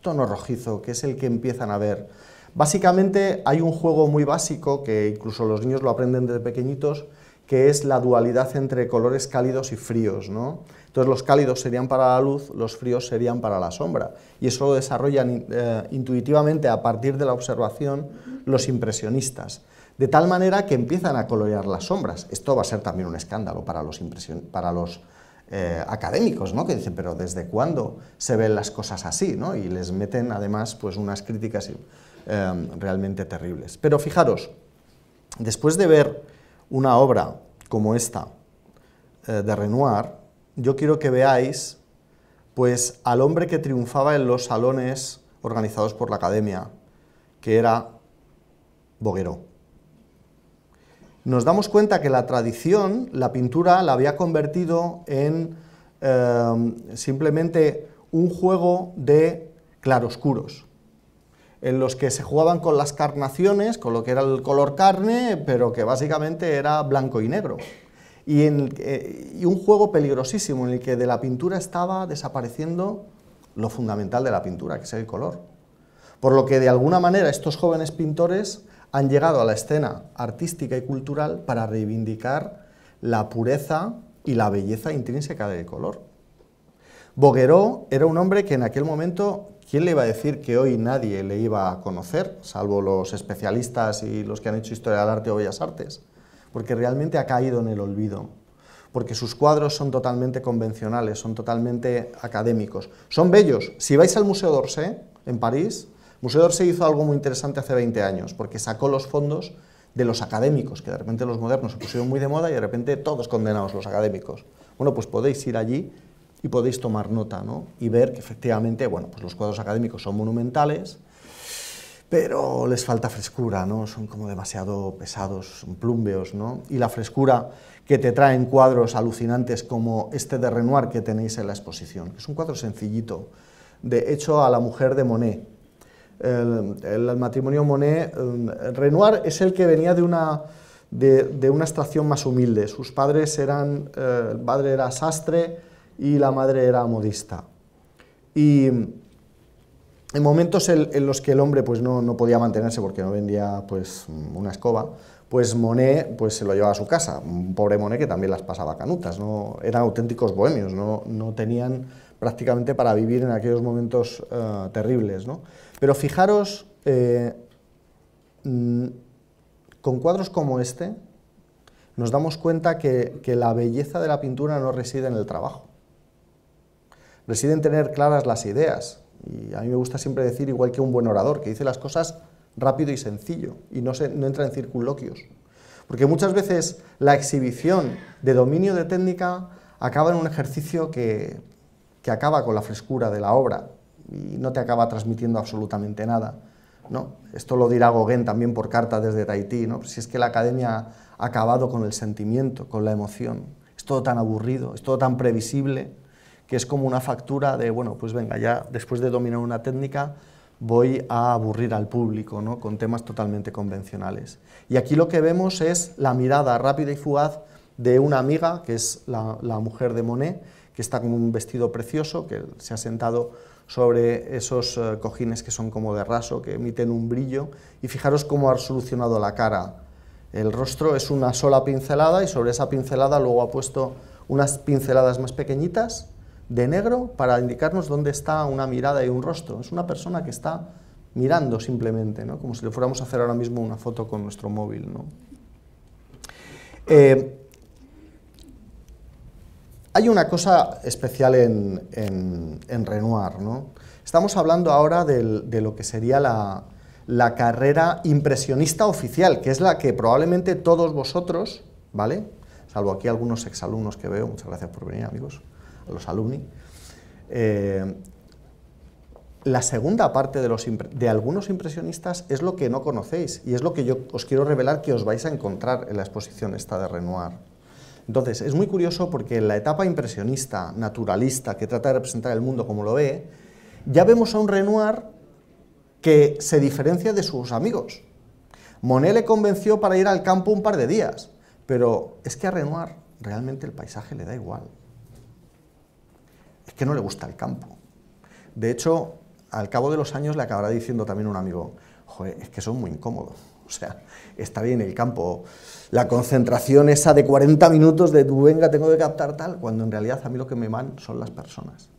tono rojizo, que es el que empiezan a ver. Básicamente hay un juego muy básico que incluso los niños lo aprenden desde pequeñitos, que es la dualidad entre colores cálidos y fríos. ¿no? Entonces los cálidos serían para la luz, los fríos serían para la sombra. Y eso lo desarrollan eh, intuitivamente a partir de la observación los impresionistas. De tal manera que empiezan a colorear las sombras. Esto va a ser también un escándalo para los, para los eh, académicos, ¿no? que dicen, pero ¿desde cuándo se ven las cosas así? ¿no? Y les meten además pues, unas críticas eh, realmente terribles. Pero fijaros, después de ver una obra como esta eh, de Renoir, yo quiero que veáis pues al hombre que triunfaba en los salones organizados por la academia, que era Boguero. Nos damos cuenta que la tradición, la pintura, la había convertido en eh, simplemente un juego de claroscuros en los que se jugaban con las carnaciones, con lo que era el color carne, pero que básicamente era blanco y negro. Eh, y, un juego peligrosísimo en el que de la pintura estaba desapareciendo lo fundamental de la pintura, que es el color. Por lo que de alguna manera estos jóvenes pintores han llegado a la escena artística y cultural para reivindicar la pureza y la belleza intrínseca del color. Bogueró era un hombre que en aquel momento ¿Quién le iba a decir que hoy nadie le iba a conocer, salvo los especialistas y los que han hecho historia del arte o bellas artes? Porque realmente ha caído en el olvido, porque sus cuadros son totalmente convencionales, son totalmente académicos. Son bellos. Si vais al Museo d'Orsay, en París, Museo d'Orsay hizo algo muy interesante hace 20 años, porque sacó los fondos de los académicos, que de repente los modernos se pusieron muy de moda y de repente todos condenados los académicos. Bueno, pues podéis ir allí y podéis tomar nota ¿no? y ver que efectivamente bueno, pues los cuadros académicos son monumentales, pero les falta frescura, ¿no? son como demasiado pesados, plumbeos, ¿no? y la frescura que te traen cuadros alucinantes como este de Renoir que tenéis en la exposición, es un cuadro sencillito, de hecho a la mujer de Monet. El, matrimonio Monet, eh, Renoir es el que venía de una, de, una extracción más humilde, sus padres eran, eh, el padre era sastre, y la madre era modista. Y en momentos en, los que el hombre pues, no, podía mantenerse porque no vendía pues, una escoba, pues Monet pues, se lo llevaba a su casa, un pobre Monet que también las pasaba canutas, ¿no? eran auténticos bohemios, no, no tenían prácticamente para vivir en aquellos momentos eh, terribles. Pero fijaros, eh, mm, con cuadros como este, nos damos cuenta que, la belleza de la pintura no reside en el trabajo, reside tener claras las ideas. Y a mí me gusta siempre decir, igual que un buen orador, que dice las cosas rápido y sencillo y no, se, no entra en circunloquios. Porque muchas veces la exhibición de dominio de técnica acaba en un ejercicio que, acaba con la frescura de la obra y no te acaba transmitiendo absolutamente nada. ¿no? Esto lo dirá Gauguin también por carta desde Tahití, ¿no? Pues si es que la academia ha acabado con el sentimiento, con la emoción. Es todo tan aburrido, es todo tan previsible que es como una factura de, bueno, pues venga, ya después de dominar una técnica voy a aburrir al público con temas totalmente convencionales. Y aquí lo que vemos es la mirada rápida y fugaz de una amiga, que es la, la mujer de Monet, que está con un vestido precioso, que se ha sentado sobre esos eh, cojines que son como de raso, que emiten un brillo, y fijaros cómo ha solucionado la cara. El rostro es una sola pincelada y sobre esa pincelada luego ha puesto unas pinceladas más pequeñitas de negro para indicarnos dónde está una mirada y un rostro. Es una persona que está mirando simplemente, ¿no? como si le fuéramos a hacer ahora mismo una foto con nuestro móvil. ¿no? Eh, hay una cosa especial en, en, Renoir. ¿no? Estamos hablando ahora de lo que sería la, la carrera impresionista oficial, que es la que probablemente todos vosotros, ¿vale? Salvo aquí algunos exalumnos que veo, muchas gracias por venir amigos, los alumni. Eh, la segunda parte de, de algunos impresionistas es lo que no conocéis y es lo que yo os quiero revelar que os vais a encontrar en la exposición esta de Renoir. Entonces, es muy curioso porque en la etapa impresionista, naturalista, que trata de representar el mundo como lo ve, ya vemos a un Renoir que se diferencia de sus amigos. Monet le convenció para ir al campo un par de días, pero es que a Renoir realmente el paisaje le da igual es que no le gusta el campo. De hecho, al cabo de los años le acabará diciendo también un amigo, joder, es que son muy incómodos. O sea, está bien el campo, la concentración esa de 40 minutos de tu venga, tengo que captar tal, cuando en realidad a mí lo que me van son las personas.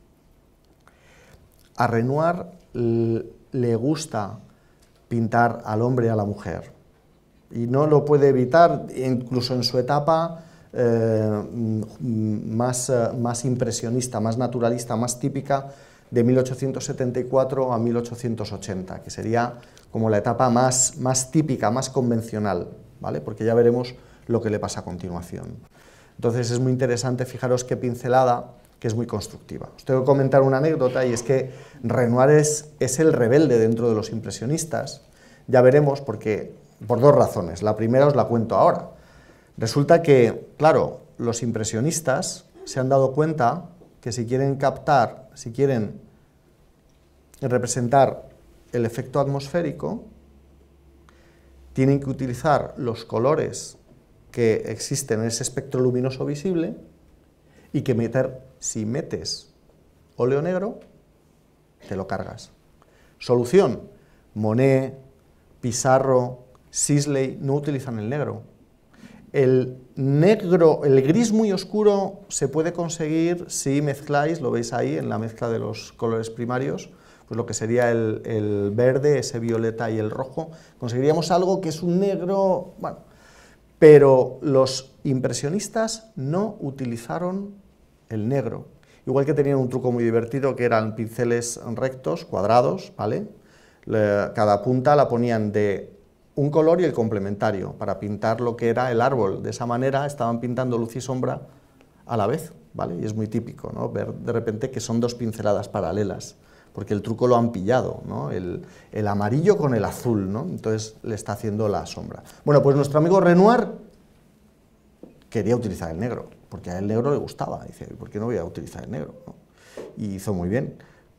A Renoir le gusta pintar al hombre y a la mujer. Y no lo puede evitar, incluso en su etapa eh, más, eh, más impresionista, más naturalista, más típica de 1874 a 1880, que sería como la etapa más, más típica, más convencional, ¿vale? porque ya veremos lo que le pasa a continuación. Entonces es muy interesante, fijaros qué pincelada, que es muy constructiva. Os tengo que comentar una anécdota y es que Renoir es, es el rebelde dentro de los impresionistas. Ya veremos porque, por dos razones. La primera os la cuento ahora. Resulta que Claro, los impresionistas se han dado cuenta que si quieren captar, si quieren representar el efecto atmosférico, tienen que utilizar los colores que existen en ese espectro luminoso visible y que meter, si metes óleo negro, te lo cargas. Solución, Monet, Pizarro, Sisley no utilizan el negro, el negro, el gris muy oscuro se puede conseguir si mezcláis, lo veis ahí en la mezcla de los colores primarios, pues lo que sería el, verde, ese violeta y el rojo, conseguiríamos algo que es un negro, bueno, pero los impresionistas no utilizaron el negro. Igual que tenían un truco muy divertido que eran pinceles rectos, cuadrados, ¿vale? cada punta la ponían de un color y el complementario, para pintar lo que era el árbol. De esa manera estaban pintando luz y sombra a la vez, ¿vale? Y es muy típico, ¿no? Ver de repente que son dos pinceladas paralelas, porque el truco lo han pillado, ¿no? El, amarillo con el azul, ¿no? Entonces le está haciendo la sombra. Bueno, pues nuestro amigo Renoir quería utilizar el negro, porque a el negro le gustaba. Dice, ¿por qué no voy a utilizar el negro? Y hizo muy bien,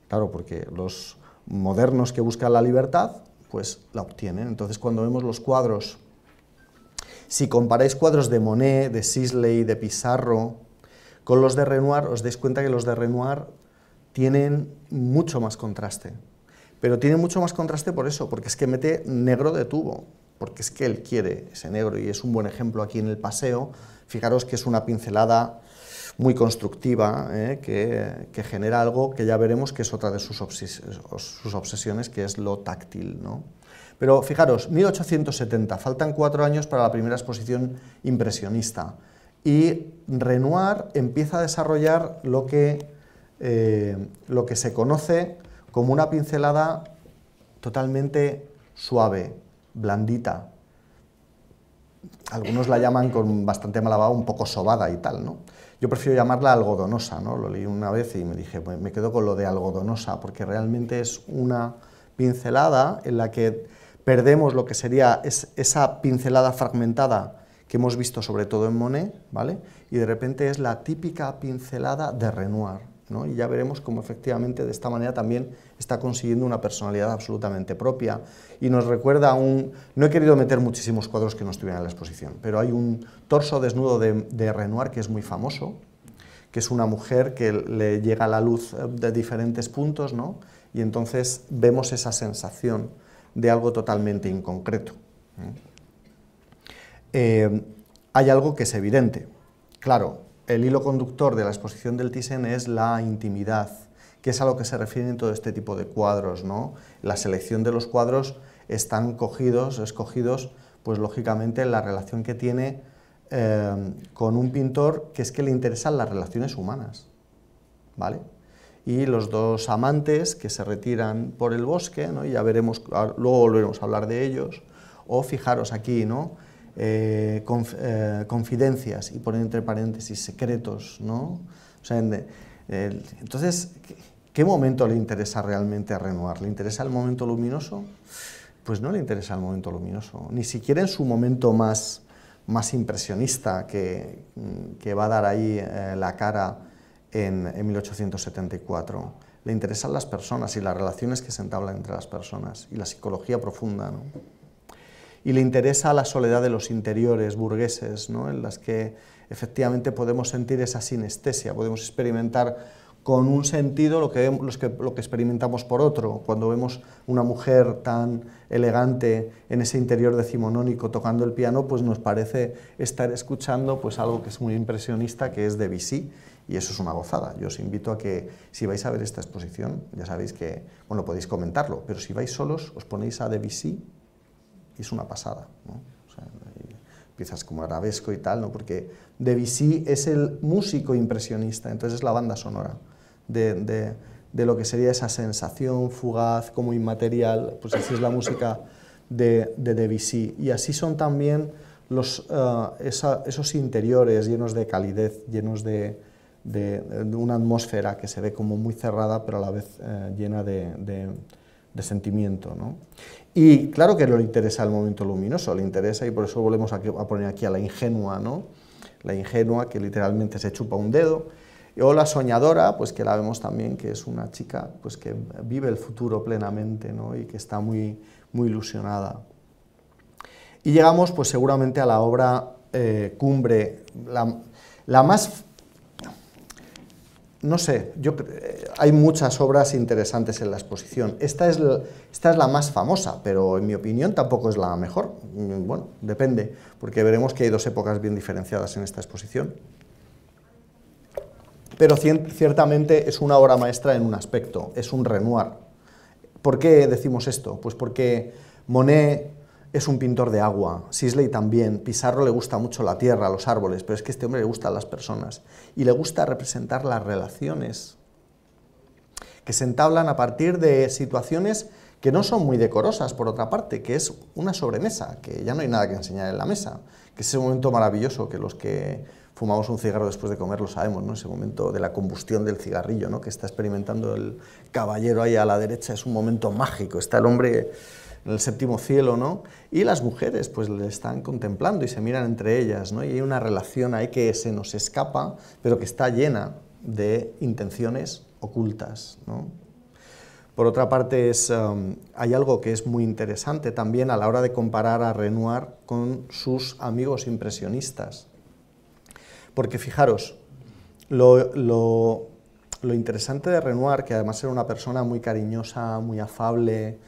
claro, porque los modernos que buscan la libertad pues la obtienen. Entonces, cuando vemos los cuadros, si comparáis cuadros de Monet, de Sisley, de Pizarro, con los de Renoir, os dais cuenta que los de Renoir tienen mucho más contraste. Pero tiene mucho más contraste por eso, porque es que mete negro de tubo, porque es que él quiere ese negro y es un buen ejemplo aquí en el paseo. Fijaros que es una pincelada muy constructiva, ¿eh? que, genera algo que ya veremos que es otra de sus, sus obsesiones, que es lo táctil. Pero fijaros, 1870, faltan cuatro años para la primera exposición impresionista, y Renoir empieza a desarrollar lo que, eh, lo que se conoce como una pincelada totalmente suave, blandita. Algunos la llaman con bastante malabado un poco sobada y tal, ¿no? Yo prefiero llamarla algodonosa, ¿no? Lo leí una vez y me dije, pues me quedo con lo de algodonosa, porque realmente es una pincelada en la que perdemos lo que sería esa pincelada fragmentada que hemos visto sobre todo en Monet, ¿vale? Y de repente es la típica pincelada de Renoir, y ya veremos cómo efectivamente de esta manera también está consiguiendo una personalidad absolutamente propia y nos recuerda a un... No he querido meter muchísimos cuadros que no estuvieran en la exposición, pero hay un torso desnudo de, Renoir que es muy famoso, que es una mujer que le llega la luz eh, de diferentes puntos, Y entonces vemos esa sensación de algo totalmente inconcreto. ¿eh? Eh, hay algo que es evidente. Claro, el hilo conductor de la exposición del Thyssen es la intimidad, que es a lo que se refieren todo este tipo de cuadros. ¿no? La selección de los cuadros están cogidos, escogidos, pues lógicamente la relación que tiene eh, con un pintor que es que le interesan las relaciones humanas. ¿Vale? Y los dos amantes que se retiran por el bosque, ¿no? ya veremos, ah, luego volveremos a hablar de ellos, o fijaros aquí, ¿no? Eh, eh, confidencias y poner entre paréntesis secretos, ¿no? O sea, entonces, ¿qué, momento le interesa realmente a Renoir? ¿Le interesa el momento luminoso? Pues no le interesa el momento luminoso, ni siquiera en su momento más, más impresionista que, va a dar ahí eh, la cara en, en 1874 le interesan las personas y las relaciones que se entablan entre las personas y la psicología profunda. ¿no? y le interesa la soledad de los interiores burgueses, en las que efectivamente podemos sentir esa sinestesia, podemos experimentar con un sentido lo que, lo que experimentamos por otro. Cuando vemos una mujer tan elegante en ese interior decimonónico tocando el piano, pues nos parece estar escuchando pues algo que es muy impresionista, que es de Debussy, y eso es una gozada. Yo os invito a que, si vais a ver esta exposición, ya sabéis que, bueno, podéis comentarlo, pero si vais solos, os ponéis a Debussy es una pasada. piezas como arabesco y tal, ¿no? porque Debussy es el músico impresionista, entonces es la banda sonora de, lo que sería esa sensación fugaz, como inmaterial, pues así es la música de, Debussy. Y así son también los, eh, esos interiores llenos de calidez, llenos de, una atmósfera que se ve como muy cerrada, pero a la vez eh, llena de, de sentimiento. ¿no? Y claro que le interesa el momento luminoso, le interesa, y por eso volvemos a, poner aquí a la ingenua, ¿no? la ingenua que literalmente se chupa un dedo, o la soñadora, pues que la vemos también, que es una chica pues, que vive el futuro plenamente ¿no? y que está muy, muy ilusionada. Y llegamos pues seguramente a la obra eh, cumbre, la más no sé, yo, eh, hay muchas obras interesantes en la exposición. Esta es esta es la más famosa, pero en mi opinión tampoco es la mejor. Mm, bueno, depende, porque veremos que hay dos épocas bien diferenciadas en esta exposición. Pero ciertamente es una obra maestra en un aspecto, es un renoir. ¿Por qué decimos esto? Pues porque Monet es un pintor de agua, Sisley también, Pizarro le gusta mucho la tierra, los árboles, pero es que este hombre le gustan las personas y le gusta representar las relaciones que se entablan a partir de situaciones que no son muy decorosas, por otra parte, que es una sobremesa, que ya no hay nada que enseñar en la mesa, que es ese momento maravilloso que los que fumamos un cigarro después de comer lo sabemos, ¿no? ese momento de la combustión del cigarrillo ¿no? que está experimentando el caballero ahí a la derecha, es un momento mágico, está el hombre en el séptimo cielo, ¿no? Y las mujeres pues le están contemplando y se miran entre ellas, ¿no? Y hay una relación ahí que se nos escapa, pero que está llena de intenciones ocultas, ¿no? Por otra parte, um, hay algo que es muy interesante también a la hora de comparar a Renoir con sus amigos impresionistas. Porque fijaros, lo interesante de Renoir, que además era una persona muy cariñosa, muy afable,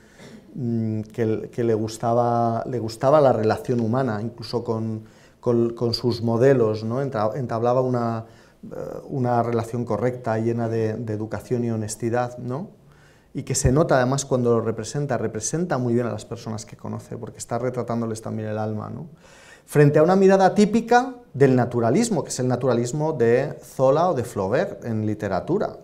Mm, que, le, gustaba, le gustaba la relación humana, incluso con, con, sus modelos, ¿no? entablaba una, eh, una relación correcta, llena de, de, educación y honestidad, ¿no? y que se nota además cuando lo representa, representa muy bien a las personas que conoce, porque está retratándoles también el alma. ¿no? Frente a una mirada típica del naturalismo, que es el naturalismo de Zola o de Flaubert en literatura,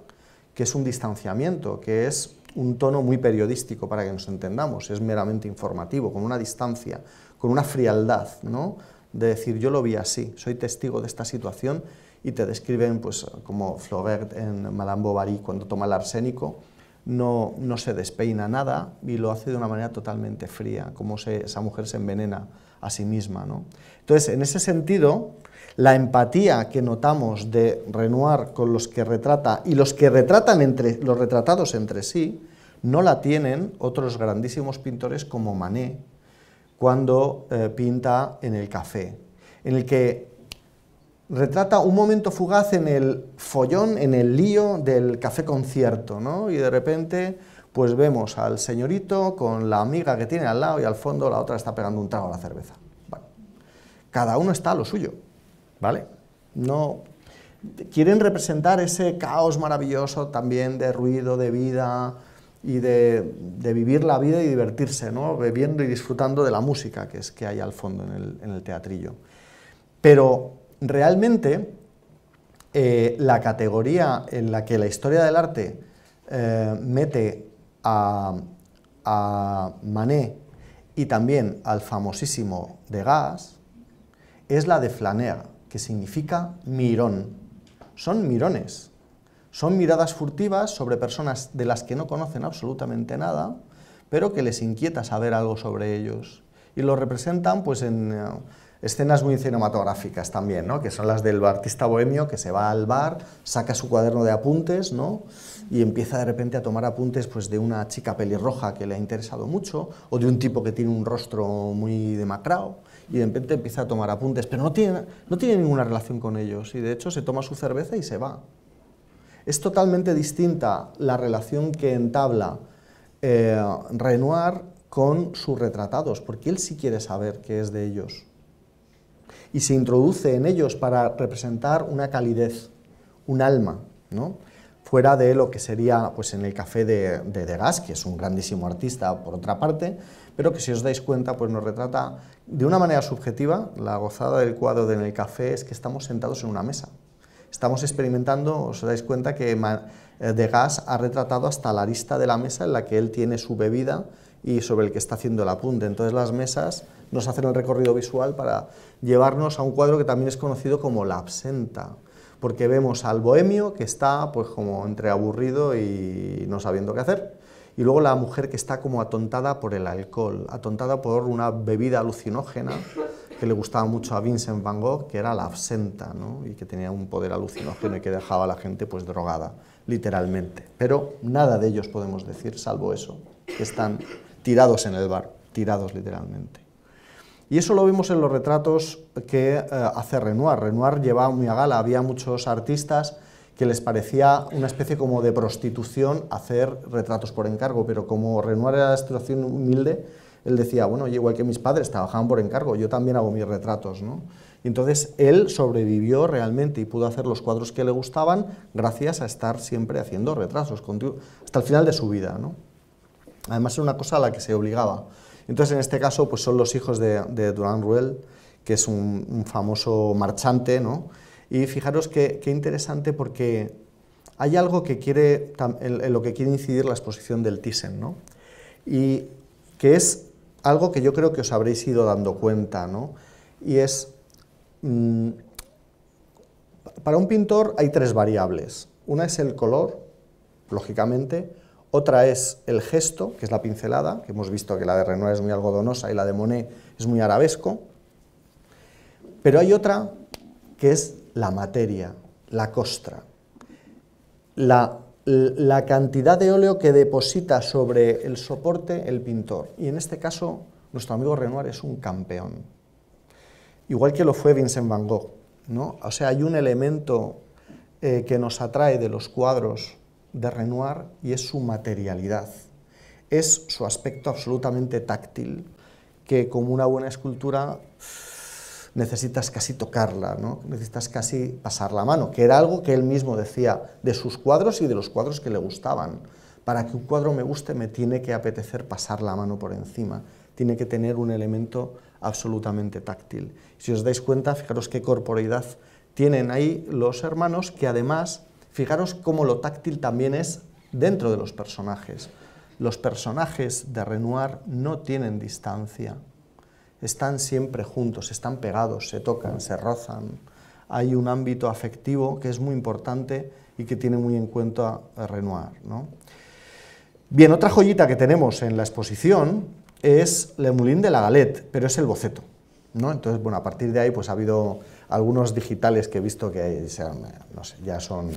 que es un distanciamiento, que es un tono muy periodístico para que nos entendamos, es meramente informativo, con una distancia, con una frialdad, ¿no? de decir yo lo vi así, soy testigo de esta situación y te describen pues, como Flaubert en Madame Bovary cuando toma el arsénico, no, no se despeina nada y lo hace de una manera totalmente fría, como esa mujer se envenena a sí misma. Entonces, en ese sentido, la empatía que notamos de Renoir con los que retrata y los que retratan entre los retratados entre sí, no la tienen otros grandísimos pintores como Manet cuando eh, pinta en el café, en el que retrata un momento fugaz en el follón, en el lío del café concierto, ¿no? Y de repente pues vemos al señorito con la amiga que tiene al lado y al fondo la otra está pegando un trago a la cerveza. cada uno está a lo suyo. ¿vale? No quieren representar ese caos maravilloso también de ruido, de vida y de, vivir la vida y divertirse, ¿no? Bebiendo y disfrutando de la música que es que hay al fondo en el, teatrillo. Pero realmente eh, la categoría en la que la historia del arte eh, mete a, a Manet y también al famosísimo Degas es la de Flaner, que significa mirón. Son mirones. Son miradas furtivas sobre personas de las que no conocen absolutamente nada, pero que les inquieta saber algo sobre ellos. Y lo representan pues, en eh, escenas muy cinematográficas también, ¿no? que son las del artista bohemio que se va al bar, saca su cuaderno de apuntes ¿no? y empieza de repente a tomar apuntes pues, de una chica pelirroja que le ha interesado mucho o de un tipo que tiene un rostro muy demacrado y de repente empieza a tomar apuntes, pero no tiene, no tiene ninguna relación con ellos y de hecho se toma su cerveza y se va. Es totalmente distinta la relación que entabla eh, Renoir con sus retratados, porque él sí quiere saber qué es de ellos. Y se introduce en ellos para representar una calidez, un alma, fuera de lo que sería pues, en el café de, de Degas, que es un grandísimo artista por otra parte, pero que si os dais cuenta, pues nos retrata de una manera subjetiva, la gozada del cuadro de en el café es que estamos sentados en una mesa. Estamos experimentando, os dais cuenta que eh, gas ha retratado hasta la arista de la mesa en la que él tiene su bebida y sobre el que está haciendo el apunte. Entonces las mesas nos hacen el recorrido visual para llevarnos a un cuadro que también es conocido como la absenta, porque vemos al bohemio que está pues como entre aburrido y no sabiendo qué hacer y luego la mujer que está como atontada por el alcohol, atontada por una bebida alucinógena que le gustaba mucho a Vincent Van Gogh, que era la absenta, ¿no? y que tenía un poder alucinógeno y que dejaba a la gente pues drogada, literalmente. Pero nada de ellos podemos decir, salvo eso, que están tirados en el bar, tirados literalmente. Y eso lo vemos en los retratos que eh, hace Renoir. Renoir llevaba muy a gala, había muchos artistas que les parecía una especie como de prostitución hacer retratos por encargo, pero como Renoir era de situación humilde, él decía, bueno, igual que mis padres trabajaban por encargo, yo también hago mis retratos, ¿no? Y entonces él sobrevivió realmente y pudo hacer los cuadros que le gustaban gracias a estar siempre haciendo retratos hasta el final de su vida, ¿no? Además era una cosa a la que se obligaba. Entonces en este caso pues son los hijos de, de Durand Ruel, que es un, un famoso marchante, ¿no? Y fijaros qué, interesante porque hay algo que quiere, en, lo que quiere incidir la exposición del Thyssen, Y que es algo que yo creo que os habréis ido dando cuenta, ¿no? Y es, mm, para un pintor hay tres variables. Una es el color, lógicamente, otra es el gesto, que es la pincelada, que hemos visto que la de Renoir es muy algodonosa y la de Monet es muy arabesco, pero hay otra que es la materia, la costra, la, cantidad de óleo que deposita sobre el soporte el pintor. Y en este caso, nuestro amigo Renoir es un campeón. Igual que lo fue Vincent Van Gogh. ¿no? O sea, hay un elemento eh, que nos atrae de los cuadros de Renoir y es su materialidad. Es su aspecto absolutamente táctil, que como una buena escultura necesitas casi tocarla, ¿no? necesitas casi pasar la mano, que era algo que él mismo decía de sus cuadros y de los cuadros que le gustaban. Para que un cuadro me guste me tiene que apetecer pasar la mano por encima, tiene que tener un elemento absolutamente táctil. Si os dais cuenta, fijaros qué corporeidad tienen ahí los hermanos, que además, fijaros cómo lo táctil también es dentro de los personajes. Los personajes de Renoir no tienen distancia, están siempre juntos, están pegados, se tocan, se rozan. Hay un ámbito afectivo que es muy importante y que tiene muy en cuenta Renoir. Bien, otra joyita que tenemos en la exposición es Le Moulin de la Galette, pero es el boceto. ¿no? Entonces, bueno, a partir de ahí pues ha habido algunos digitales que he visto que ya son,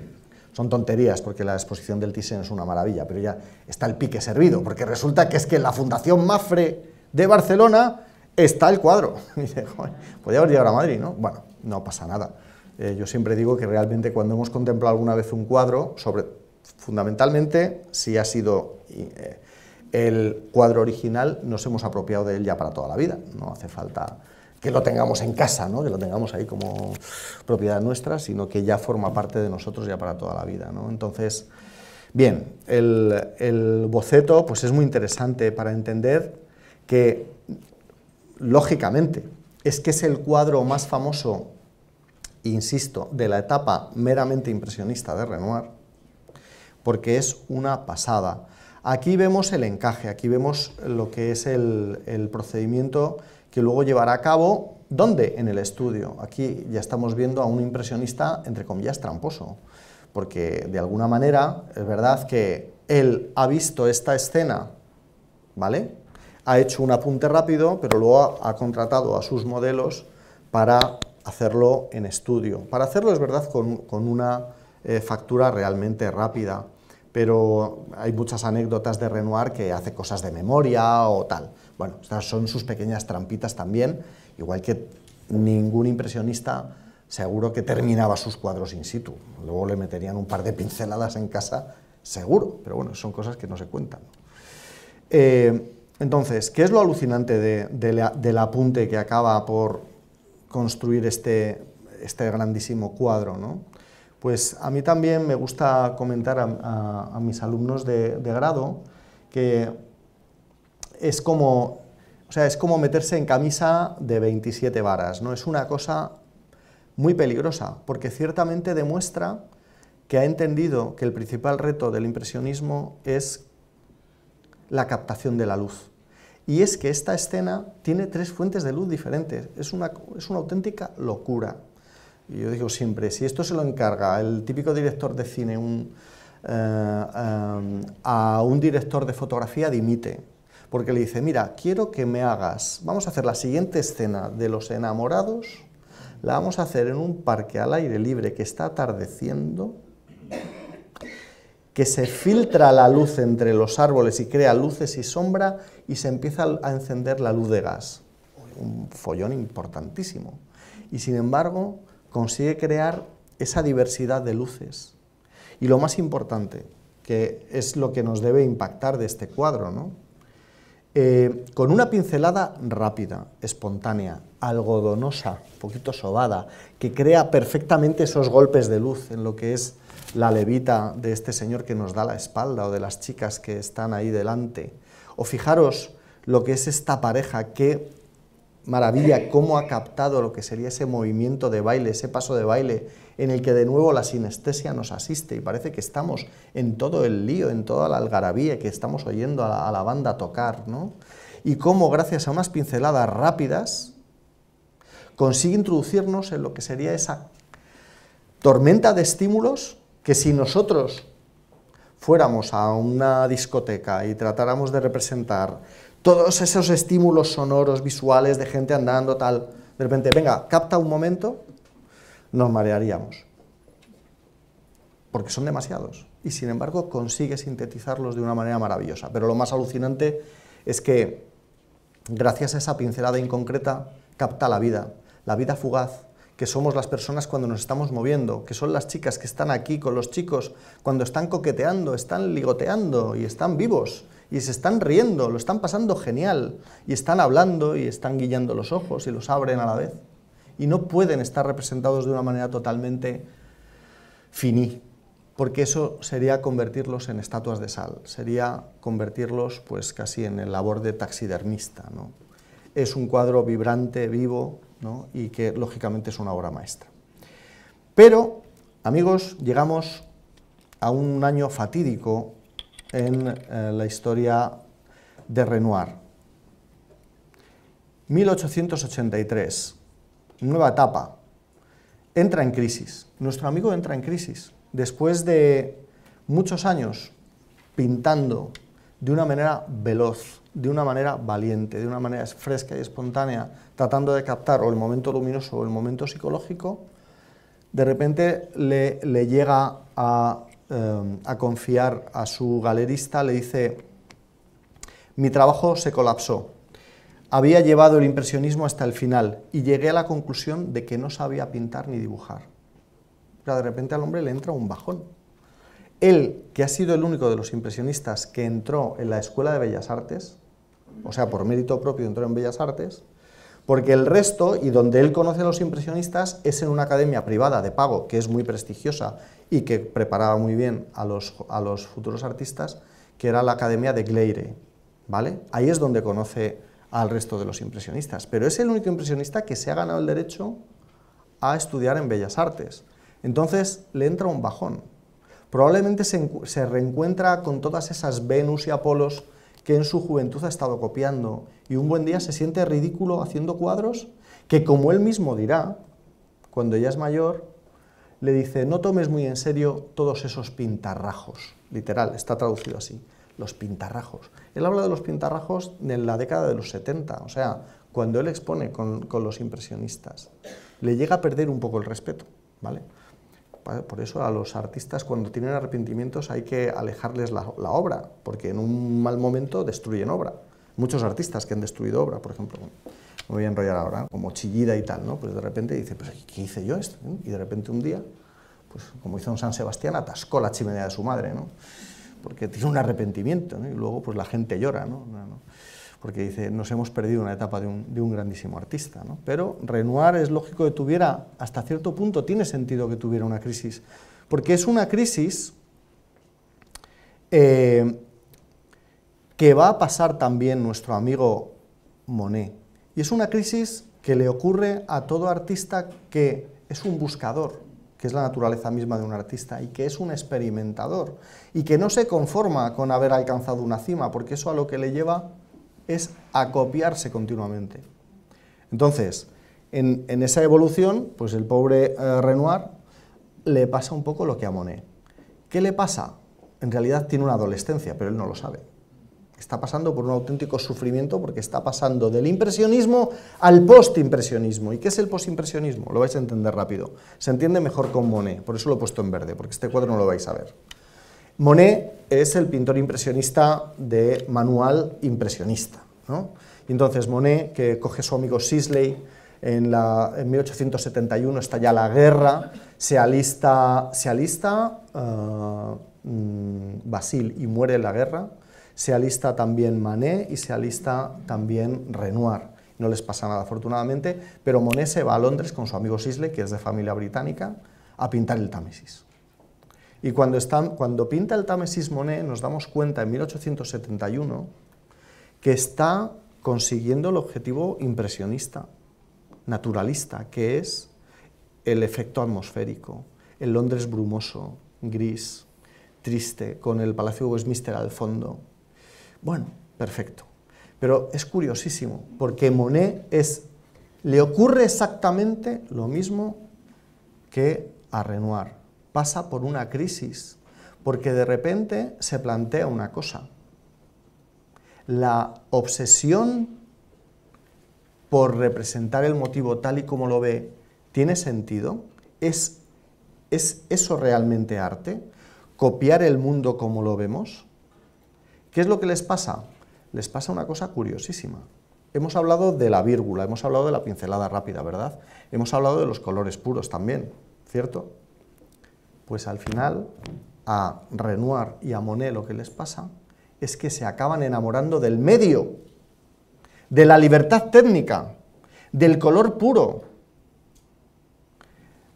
son tonterías, porque la exposición del Thyssen es una maravilla, pero ya está el pique servido, porque resulta que es que la Fundación Mafre de Barcelona está el cuadro. Podría (laughs) dice, joder, podía haber llegado a Madrid, ¿no? Bueno, no pasa nada. Eh, yo siempre digo que realmente cuando hemos contemplado alguna vez un cuadro, fundamentalmente, si ha sido eh, el cuadro original, nos hemos apropiado de él ya para toda la vida. No hace falta que lo tengamos en casa, ¿no? que lo tengamos ahí como propiedad nuestra, sino que ya forma parte de nosotros ya para toda la vida. Entonces, bien, el, boceto pues es muy interesante para entender que lógicamente, es que es el cuadro más famoso, insisto, de la etapa meramente impresionista de Renoir, porque es una pasada. Aquí vemos el encaje, aquí vemos lo que es el, procedimiento que luego llevará a cabo, ¿dónde? En el estudio. Aquí ya estamos viendo a un impresionista, entre comillas, tramposo, porque de alguna manera es verdad que él ha visto esta escena, ¿vale? ha hecho un apunte rápido, pero luego ha, contratado a sus modelos para hacerlo en estudio. Para hacerlo, es verdad, con, una eh, factura realmente rápida, pero hay muchas anécdotas de Renoir que hace cosas de memoria o tal. Bueno, estas son sus pequeñas trampitas también, igual que ningún impresionista seguro que terminaba sus cuadros in situ. Luego le meterían un par de pinceladas en casa, seguro, pero bueno, son cosas que no se cuentan. Eh, entonces, ¿qué es lo alucinante del apunte que acaba por construir este, este grandísimo cuadro? Pues a mí también me gusta comentar a, mis alumnos de, grado que es como, o sea, es como meterse en camisa de 27 varas, ¿no? Es una cosa muy peligrosa, porque ciertamente demuestra que ha entendido que el principal reto del impresionismo es la captación de la luz. Y es que esta escena tiene tres fuentes de luz diferentes. Es una, es una auténtica locura. Y yo digo siempre, si esto se lo encarga el típico director de cine eh, eh, a un director de fotografía, dimite. Porque le dice, mira, quiero que me hagas, vamos a hacer la siguiente escena de los enamorados, la vamos a hacer en un parque al aire libre que está atardeciendo que se filtra la luz entre los árboles y crea luces y sombra y se empieza a encender la luz de gas. Un follón importantísimo. Y sin embargo, consigue crear esa diversidad de luces. Y lo más importante, que es lo que nos debe impactar de este cuadro, ¿no? Eh, con una pincelada rápida, espontánea, algodonosa, un poquito sobada, que crea perfectamente esos golpes de luz en lo que es la levita de este señor que nos da la espalda o de las chicas que están ahí delante. O fijaros lo que es esta pareja, qué maravilla, cómo ha captado lo que sería ese movimiento de baile, ese paso de baile, en el que de nuevo la sinestesia nos asiste y parece que estamos en todo el lío, en toda la algarabía, que estamos oyendo a la, banda tocar, ¿no? Y cómo gracias a unas pinceladas rápidas consigue introducirnos en lo que sería esa tormenta de estímulos que si nosotros fuéramos a una discoteca y tratáramos de representar todos esos estímulos sonoros, visuales, de gente andando, tal, de repente, venga, capta un momento, nos marearíamos. Porque son demasiados. Y sin embargo consigue sintetizarlos de una manera maravillosa. Pero lo más alucinante es que, gracias a esa pincelada inconcreta, capta la vida, la vida fugaz, que somos las personas cuando nos estamos moviendo, que son las chicas que están aquí con los chicos cuando están coqueteando, están ligoteando y están vivos y se están riendo, lo están pasando genial y están hablando y están guiñando los ojos y los abren a la vez y no pueden estar representados de una manera totalmente finí, porque eso sería convertirlos en estatuas de sal, sería convertirlos pues casi en el labor de taxidermista, ¿no? es un cuadro vibrante, vivo, y que lógicamente es una obra maestra. Pero, amigos, llegamos a un año fatídico en eh, la historia de Renoir. 1883, nueva etapa, entra en crisis. Nuestro amigo entra en crisis. Después de muchos años pintando de una manera veloz, de una manera valiente, de una manera fresca y espontánea, tratando de captar o el momento luminoso o el momento psicológico, de repente le, llega a, eh, a confiar a su galerista, le dice, mi trabajo se colapsó, había llevado el impresionismo hasta el final y llegué a la conclusión de que no sabía pintar ni dibujar. Pero de repente al hombre le entra un bajón. Él, que ha sido el único de los impresionistas que entró en la Escuela de Bellas Artes, o sea, por mérito propio entró en Bellas Artes, porque el resto, y donde él conoce a los impresionistas, es en una academia privada de pago, que es muy prestigiosa y que preparaba muy bien a los, futuros artistas, que era la Academia de Gleire. ¿vale? Ahí es donde conoce al resto de los impresionistas, pero es el único impresionista que se ha ganado el derecho a estudiar en Bellas Artes. Entonces le entra un bajón. Probablemente se, se reencuentra con todas esas Venus y Apolos que en su juventud ha estado copiando y un buen día se siente ridículo haciendo cuadros que como él mismo dirá, cuando ya es mayor, le dice, no tomes muy en serio todos esos pintarrajos. Literal, está traducido así, los pintarrajos. Él habla de los pintarrajos en la década de los 70, o sea, cuando él expone con, con los impresionistas. Le llega a perder un poco el respeto, ¿vale? Por eso a los artistas cuando tienen arrepentimientos hay que alejarles la, obra, porque en un mal momento destruyen obra. Muchos artistas que han destruido obra, por ejemplo, me voy a enrollar ahora, como chillida y tal, ¿no? Pues de repente dice, pues ¿qué hice yo esto? Y de repente un día, pues como hizo un San Sebastián, atascó la chimenea de su madre, Porque tiene un arrepentimiento, Y luego pues la gente llora, ¿no? no porque dice, nos hemos perdido una etapa de un, grandísimo artista. ¿no? Pero Renoir es lógico que tuviera, hasta cierto punto tiene sentido que tuviera una crisis, porque es una crisis eh, que va a pasar también nuestro amigo Monet. Y es una crisis que le ocurre a todo artista que es un buscador, que es la naturaleza misma de un artista, y que es un experimentador, y que no se conforma con haber alcanzado una cima, porque eso a lo que le lleva es acopiarse continuamente. Entonces, en, esa evolución, pues el pobre eh, Renoir le pasa un poco lo que a Monet. ¿Qué le pasa? En realidad tiene una adolescencia, pero él no lo sabe. Está pasando por un auténtico sufrimiento porque está pasando del impresionismo al postimpresionismo. ¿Y qué es el postimpresionismo? Lo vais a entender rápido. Se entiende mejor con Monet, por eso lo he puesto en verde, porque este cuadro no lo vais a ver. Monet es el pintor impresionista de manual impresionista. entonces Monet, que coge su amigo Sisley, en, la, en 1871 está ya la guerra, se alista, se alista ah, mm, Basil y muere en la guerra, se alista también Manet y se alista también Renoir. No les pasa nada, afortunadamente, pero Monet se va a Londres con su amigo Sisley, que es de familia británica, a pintar el Támesis. Y cuando, cuando pinta el Támesis Monet nos damos cuenta en 1871 que está consiguiendo el objetivo impresionista, naturalista, que es el efecto atmosférico, el Londres brumoso, gris, triste, con el Palacio Westminster al fondo. Bueno, perfecto. Pero es curiosísimo, porque Monet es, le ocurre exactamente lo mismo que a Renoir pasa por una crisis, porque de repente se plantea una cosa. La obsesión por representar el motivo tal y como lo ve tiene sentido. ¿Es, es eso realmente arte? ¿Copiar el mundo como lo vemos? ¿Qué es lo que les pasa? Les pasa una cosa curiosísima. Hemos hablado de la vírgula, hemos hablado de la pincelada rápida, ¿verdad? Hemos hablado de los colores puros también, ¿cierto? Pues al final, a Renoir y a Monet lo que les pasa es que se acaban enamorando del medio, de la libertad técnica, del color puro,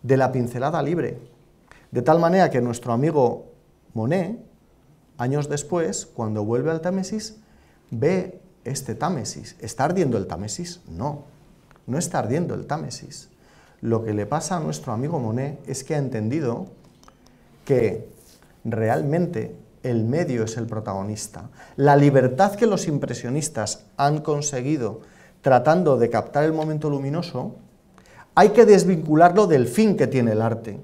de la pincelada libre. De tal manera que nuestro amigo Monet, años después, cuando vuelve al Támesis, ve este Támesis. ¿Está ardiendo el Támesis? No, no está ardiendo el Támesis. Lo que le pasa a nuestro amigo Monet es que ha entendido que realmente el medio es el protagonista. La libertad que los impresionistas han conseguido tratando de captar el momento luminoso, hay que desvincularlo del fin que tiene el arte.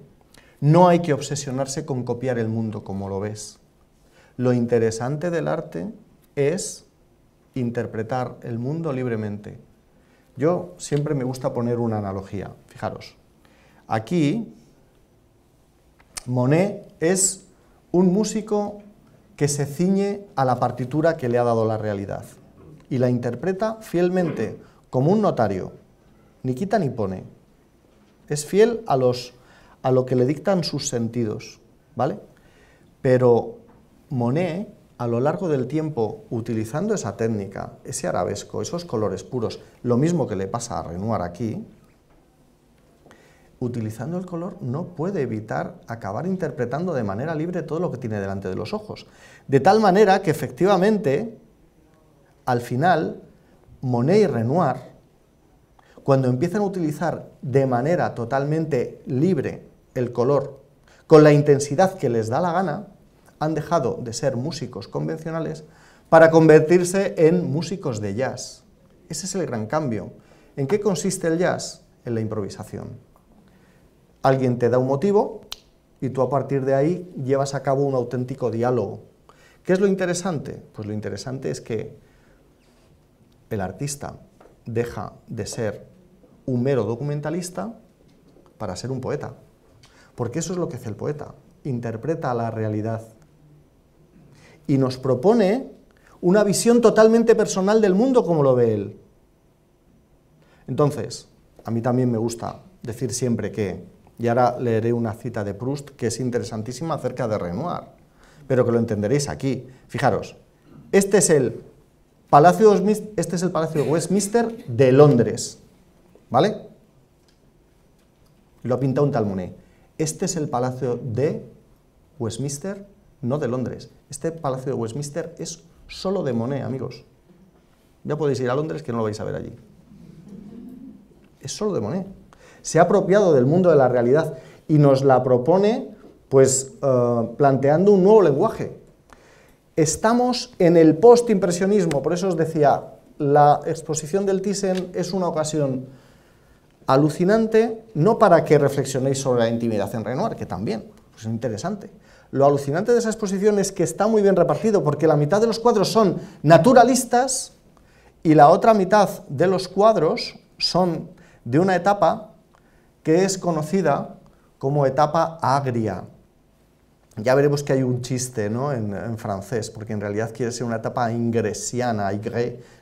No hay que obsesionarse con copiar el mundo como lo ves. Lo interesante del arte es interpretar el mundo libremente. Yo siempre me gusta poner una analogía. Fijaros, aquí Monet es un músico que se ciñe a la partitura que le ha dado la realidad y la interpreta fielmente, como un notario, ni quita ni pone. Es fiel a, lo que le dictan sus sentidos, ¿vale? Pero Monet, a lo largo del tiempo, utilizando esa técnica, ese arabesco, esos colores puros, lo mismo que le pasa a Renoir aquí, utilizando el color no puede evitar acabar interpretando de manera libre todo lo que tiene delante de los ojos. De tal manera que efectivamente, al final, Monet y Renoir, cuando empiezan a utilizar de manera totalmente libre el color, con la intensidad que les da la gana, han dejado de ser músicos convencionales para convertirse en músicos de jazz. Ese es el gran cambio. ¿En qué consiste el jazz? En la improvisación. Alguien te da un motivo y tú a partir de ahí llevas a cabo un auténtico diálogo. ¿Qué es lo interesante? Pues lo interesante es que el artista deja de ser un mero documentalista para ser un poeta. Porque eso es lo que hace el poeta, interpreta la realidad y nos propone una visión totalmente personal del mundo como lo ve él. Entonces, a mí también me gusta decir siempre que y ahora leeré una cita de Proust que es interesantísima acerca de Renoir, pero que lo entenderéis aquí. Fijaros, este es el Palacio de, este es el Palacio de Westminster de Londres, ¿vale? Lo ha pintado un tal Monet. Este es el Palacio de Westminster, no de Londres. Este Palacio de Westminster es solo de Monet, amigos. Ya podéis ir a Londres que no lo vais a ver allí. Es solo de Monet se ha apropiado del mundo de la realidad y nos la propone pues eh, planteando un nuevo lenguaje. Estamos en el postimpresionismo, por eso os decía, la exposición del Thyssen es una ocasión alucinante, no para que reflexionéis sobre la intimidad en Renoir, que también pues, es interesante. Lo alucinante de esa exposición es que está muy bien repartido, porque la mitad de los cuadros son naturalistas y la otra mitad de los cuadros son de una etapa que es conocida como etapa agria. Ya veremos que hay un chiste en, francés, porque en realidad quiere ser una etapa ingresiana,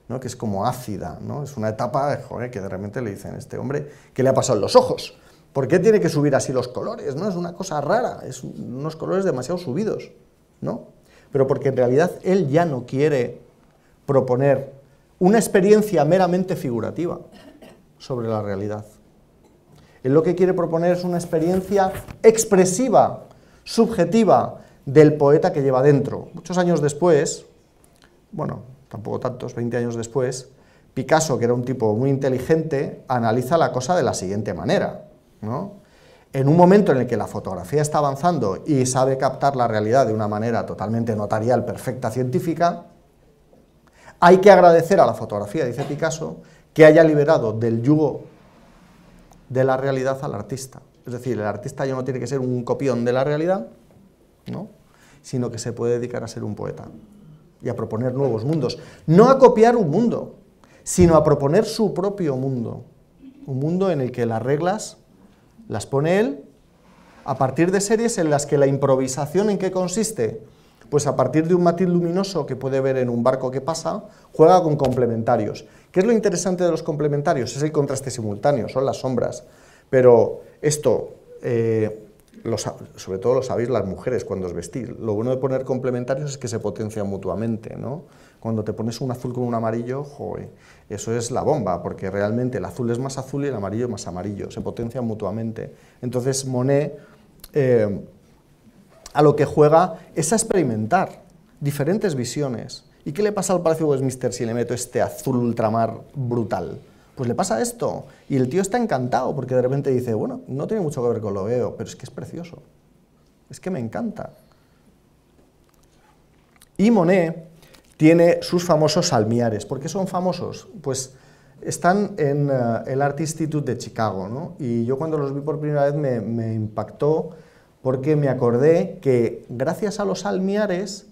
¿no? que es como ácida, ¿no? es una etapa que de repente le dicen a este hombre, que le ha pasado en los ojos? ¿Por qué tiene que subir así los colores? ¿no? Es una cosa rara, es unos colores demasiado subidos, ¿no? pero porque en realidad él ya no quiere proponer una experiencia meramente figurativa sobre la realidad. Él lo que quiere proponer es una experiencia expresiva, subjetiva, del poeta que lleva dentro. Muchos años después, bueno, tampoco tantos, 20 años después, Picasso, que era un tipo muy inteligente, analiza la cosa de la siguiente manera. En un momento en el que la fotografía está avanzando y sabe captar la realidad de una manera totalmente notarial, perfecta, científica, hay que agradecer a la fotografía, dice Picasso, que haya liberado del yugo de la realidad al artista. Es decir, el artista ya no tiene que ser un copión de la realidad, ¿no? sino que se puede dedicar a ser un poeta y a proponer nuevos mundos. No a copiar un mundo, sino a proponer su propio mundo. Un mundo en el que las reglas las pone él a partir de series en las que la improvisación en qué consiste. Pues a partir de un matiz luminoso que puede ver en un barco que pasa, juega con complementarios. ¿Qué es lo interesante de los complementarios? Es el contraste simultáneo, son las sombras. Pero esto, eh, sobre todo lo sabéis las mujeres cuando os vestís. Lo bueno de poner complementarios es que se potencian mutuamente, ¿no? Cuando te pones un azul con un amarillo, eso es la bomba, porque realmente el azul es más azul y el amarillo es más amarillo, se potencian mutuamente. Entonces Monet eh, a lo que juega es a experimentar diferentes visiones, ¿Y qué le pasa al Palacio Westminster si le meto este azul ultramar brutal? Pues le pasa esto. Y el tío está encantado porque de repente dice, bueno, no tiene mucho que ver con lo veo, pero es que es precioso. Es que me encanta. Y Monet tiene sus famosos salmiares. ¿Por qué son famosos? Pues están en eh, el Art Institute de Chicago, Y yo cuando los vi por primera vez me, me impactó porque me acordé que gracias a los salmiares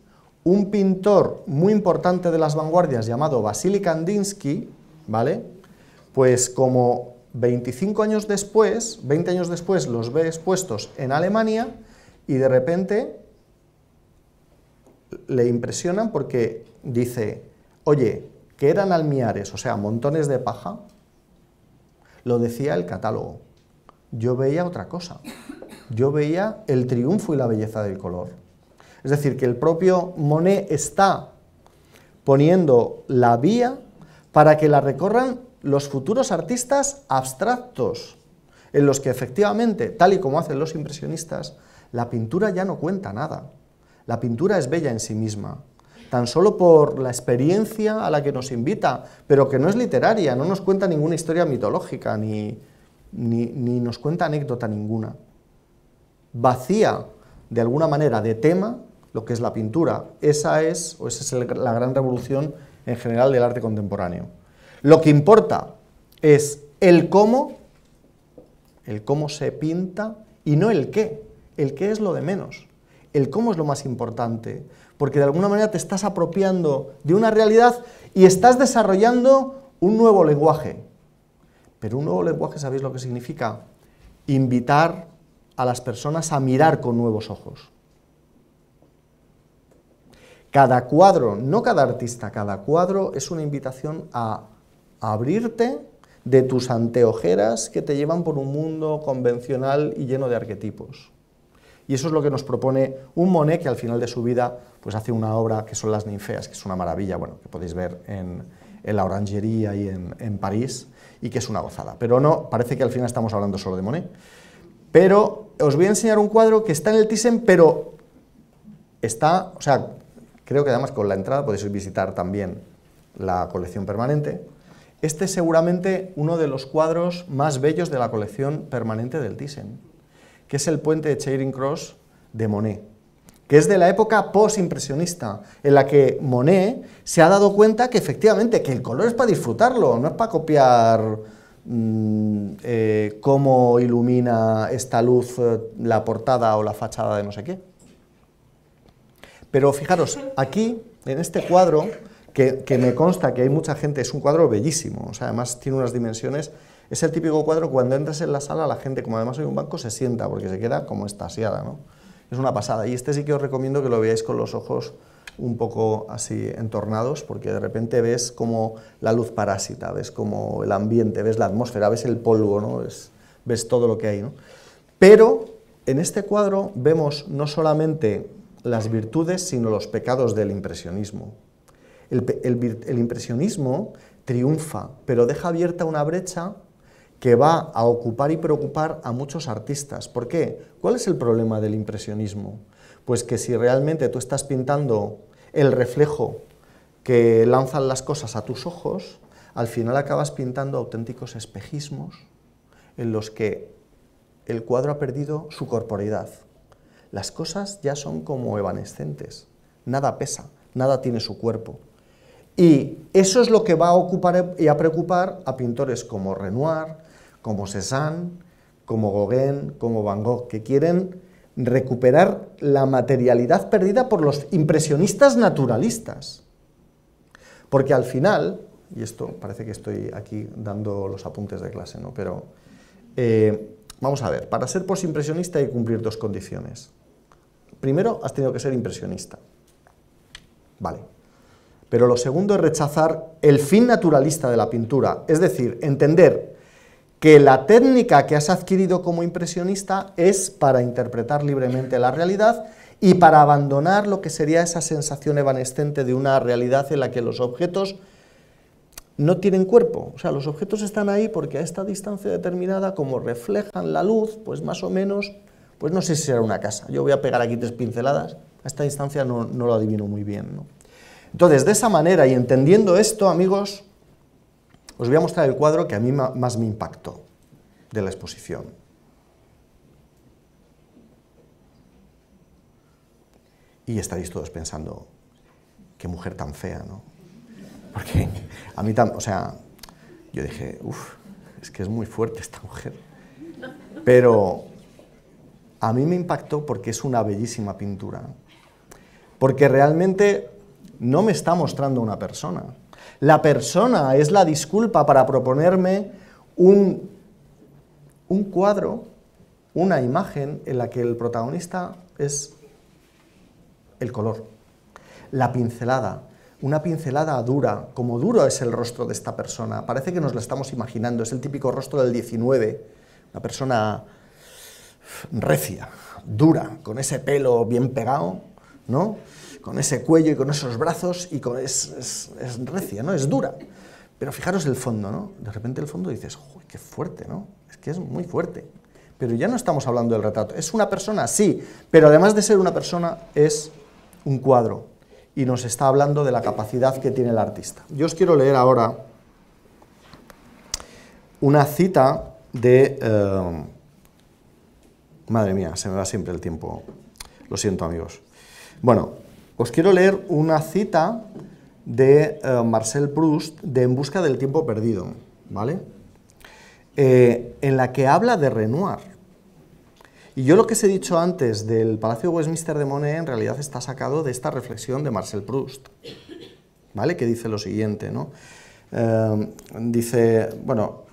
un pintor muy importante de las vanguardias llamado Vasily Kandinsky, ¿vale? Pues como 25 años después, 20 años después los ve expuestos en Alemania y de repente le impresionan porque dice, oye, que eran almiares, o sea, montones de paja, lo decía el catálogo. Yo veía otra cosa. Yo veía el triunfo y la belleza del color. Es decir, que el propio Monet está poniendo la vía para que la recorran los futuros artistas abstractos, en los que efectivamente, tal y como hacen los impresionistas, la pintura ya no cuenta nada. La pintura es bella en sí misma, tan solo por la experiencia a la que nos invita, pero que no es literaria, no nos cuenta ninguna historia mitológica, ni, ni nos cuenta anécdota ninguna. Vacía, de alguna manera, de tema, lo que es la pintura. Esa es, o esa es la gran revolución en general del arte contemporáneo. Lo que importa es el cómo, el cómo se pinta y no el qué. El qué es lo de menos. El cómo es lo más importante, porque de alguna manera te estás apropiando de una realidad y estás desarrollando un nuevo lenguaje. Pero un nuevo lenguaje, ¿sabéis lo que significa? Invitar a las personas a mirar con nuevos ojos. Cada cuadro, no cada artista, cada cuadro es una invitación a abrirte de tus anteojeras que te llevan por un mundo convencional y lleno de arquetipos. Y eso es lo que nos propone un Monet que al final de su vida pues hace una obra que son las ninfeas, que es una maravilla, bueno, que podéis ver en, la orangería y en, París, y que es una gozada. Pero no, parece que al final estamos hablando solo de Monet. Pero os voy a enseñar un cuadro que está en el Thyssen, pero está, o sea, Creo que además con la entrada podéis visitar también la colección permanente. Este es seguramente uno de los cuadros más bellos de la colección permanente del Thyssen, que es el puente de Charing Cross de Monet, que es de la época post-impresionista, en la que Monet se ha dado cuenta que efectivamente que el color es para disfrutarlo, no es para copiar mm, eh, cómo ilumina esta luz eh, la portada o la fachada de no sé qué. Pero fijaros, aquí, en este cuadro, que, me consta que hay mucha gente, es un cuadro bellísimo, sea, además tiene unas dimensiones, es el típico cuadro cuando entras en la sala, la gente, como además hay un banco, se sienta, porque se queda como estasiada, ¿no? Es una pasada, y este sí que os recomiendo que lo veáis con los ojos un poco así entornados, porque de repente ves como la luz parásita, ves como el ambiente, ves la atmósfera, ves el polvo, ¿no? Ves, todo lo que hay, Pero en este cuadro vemos no solamente las virtudes, sino los pecados del impresionismo. El, impresionismo triunfa, pero deja abierta una brecha que va a ocupar y preocupar a muchos artistas. ¿Por qué? ¿Cuál es el problema del impresionismo? Pues que si realmente tú estás pintando el reflejo que lanzan las cosas a tus ojos, al final acabas pintando auténticos espejismos en los que el cuadro ha perdido su corporeidad las cosas ya son como evanescentes, nada pesa, nada tiene su cuerpo. Y eso es lo que va a ocupar y a preocupar a pintores como Renoir, como Cézanne, como Gauguin, como Van Gogh, que quieren recuperar la materialidad perdida por los impresionistas naturalistas. Porque al final, y esto parece que estoy aquí dando los apuntes de clase, ¿no? Pero eh, vamos a ver, para ser posimpresionista hay que cumplir dos condiciones primero has tenido que ser impresionista. Vale. Pero lo segundo es rechazar el fin naturalista de la pintura, es decir, entender que la técnica que has adquirido como impresionista es para interpretar libremente la realidad y para abandonar lo que sería esa sensación evanescente de una realidad en la que los objetos no tienen cuerpo. O sea, los objetos están ahí porque a esta distancia determinada, como reflejan la luz, pues más o menos pues no sé si era una casa. Yo voy a pegar aquí tres pinceladas. A esta distancia no, lo adivino muy bien. ¿no? Entonces, de esa manera y entendiendo esto, amigos, os voy a mostrar el cuadro que a mí más me impactó de la exposición. Y estaréis todos pensando, qué mujer tan fea, ¿no? Porque a mí, tan, o sea, yo dije, uff, es que es muy fuerte esta mujer. Pero a mí me impactó porque es una bellísima pintura. Porque realmente no me está mostrando una persona. La persona es la disculpa para proponerme un, un cuadro, una imagen en la que el protagonista es el color, la pincelada, una pincelada dura, como duro es el rostro de esta persona, parece que nos la estamos imaginando, es el típico rostro del 19, una persona recia, dura, con ese pelo bien pegado, ¿no? Con ese cuello y con esos brazos y con es, recia, ¿no? Es dura. Pero fijaros el fondo, ¿no? De repente el fondo dices, qué fuerte, ¿no? Es que es muy fuerte. Pero ya no estamos hablando del retrato. Es una persona, sí, pero además de ser una persona, es un cuadro. Y nos está hablando de la capacidad que tiene el artista. Yo os quiero leer ahora una cita de... Eh, Madre mía, se me va siempre el tiempo. Lo siento, amigos. Bueno, os quiero leer una cita de eh, Marcel Proust de En busca del tiempo perdido, ¿vale? Eh, en la que habla de Renoir. Y yo lo que os he dicho antes del Palacio Westminster de Monet en realidad está sacado de esta reflexión de Marcel Proust, ¿vale? Que dice lo siguiente, ¿no? Eh, dice, bueno,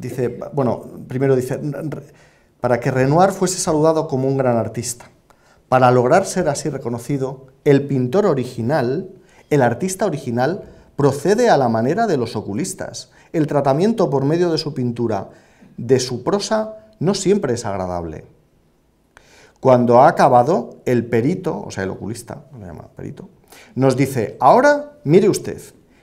dice, bueno, primero dice, para que Renoir fuese saludado como un gran artista. Para lograr ser así reconocido, el pintor original, el artista original, procede a la manera de los oculistas. El tratamiento por medio de su pintura, de su prosa, no siempre es agradable. Cuando ha acabado, el perito, o sea, el oculista, perito, nos dice, ahora mire usted,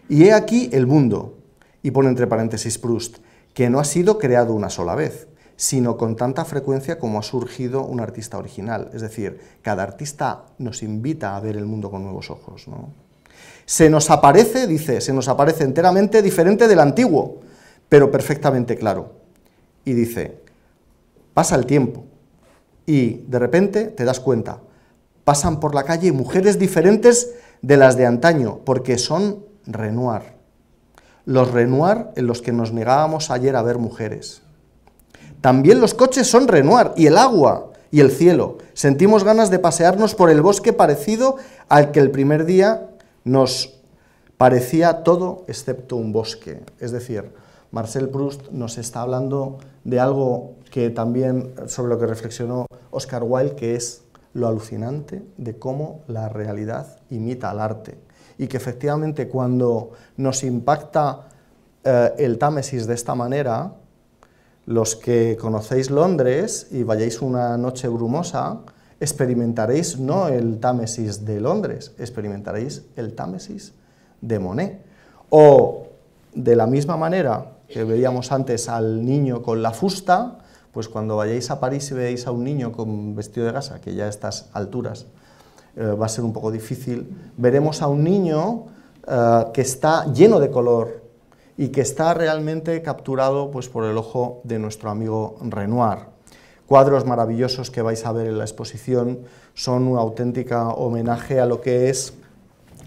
y he aquí el mundo, y pone entre paréntesis Proust, que no ha sido creado una sola vez, sino con tanta frecuencia como ha surgido un artista original. Es decir, cada artista nos invita a ver el mundo con nuevos ojos. Se nos aparece, dice, se nos aparece enteramente diferente del antiguo, pero perfectamente claro. Y dice, pasa el tiempo y de repente te das cuenta, pasan por la calle mujeres diferentes de las de antaño, porque son Renoir los Renoir en los que nos negábamos ayer a ver mujeres. También los coches son Renoir y el agua y el cielo. Sentimos ganas de pasearnos por el bosque parecido al que el primer día nos parecía todo excepto un bosque. Es decir, Marcel Proust nos está hablando de algo que también sobre lo que reflexionó Oscar Wilde, que es lo alucinante de cómo la realidad imita al arte y que efectivamente cuando nos impacta eh, el Támesis de esta manera, los que conocéis Londres y vayáis una noche brumosa, experimentaréis no el Támesis de Londres, experimentaréis el Támesis de Monet. O de la misma manera que veíamos antes al niño con la fusta, pues cuando vayáis a París y veáis a un niño con vestido de gasa, que ya a estas alturas eh, va a ser un poco difícil. Veremos a un niño eh, que está lleno de color y que está realmente capturado pues, por el ojo de nuestro amigo Renoir. Cuadros maravillosos que vais a ver en la exposición son un auténtica homenaje a lo que es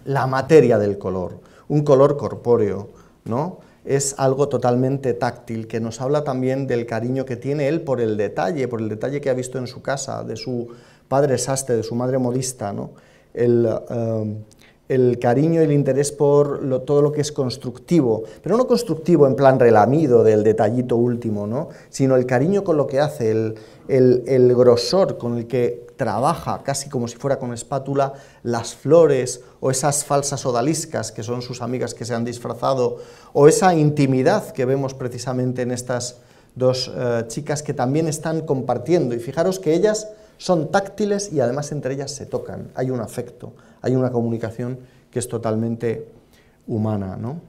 la materia del color, un color corpóreo, ¿no? es algo totalmente táctil, que nos habla también del cariño que tiene él por el detalle, por el detalle que ha visto en su casa, de su padre sastre, de su madre modista, ¿no? el, um, cariño y el interés por todo lo que es constructivo, pero no constructivo en plan relamido del detallito último, sino el cariño con lo que hace, el, grosor con el que trabaja, casi como si fuera con espátula, las flores o esas falsas odaliscas que son sus amigas que se han disfrazado, o esa intimidad que vemos precisamente en estas dos eh, chicas que también están compartiendo. Y fijaros que ellas son táctiles y además entre ellas se tocan. Hay un afecto, hay una comunicación que es totalmente humana. ¿no?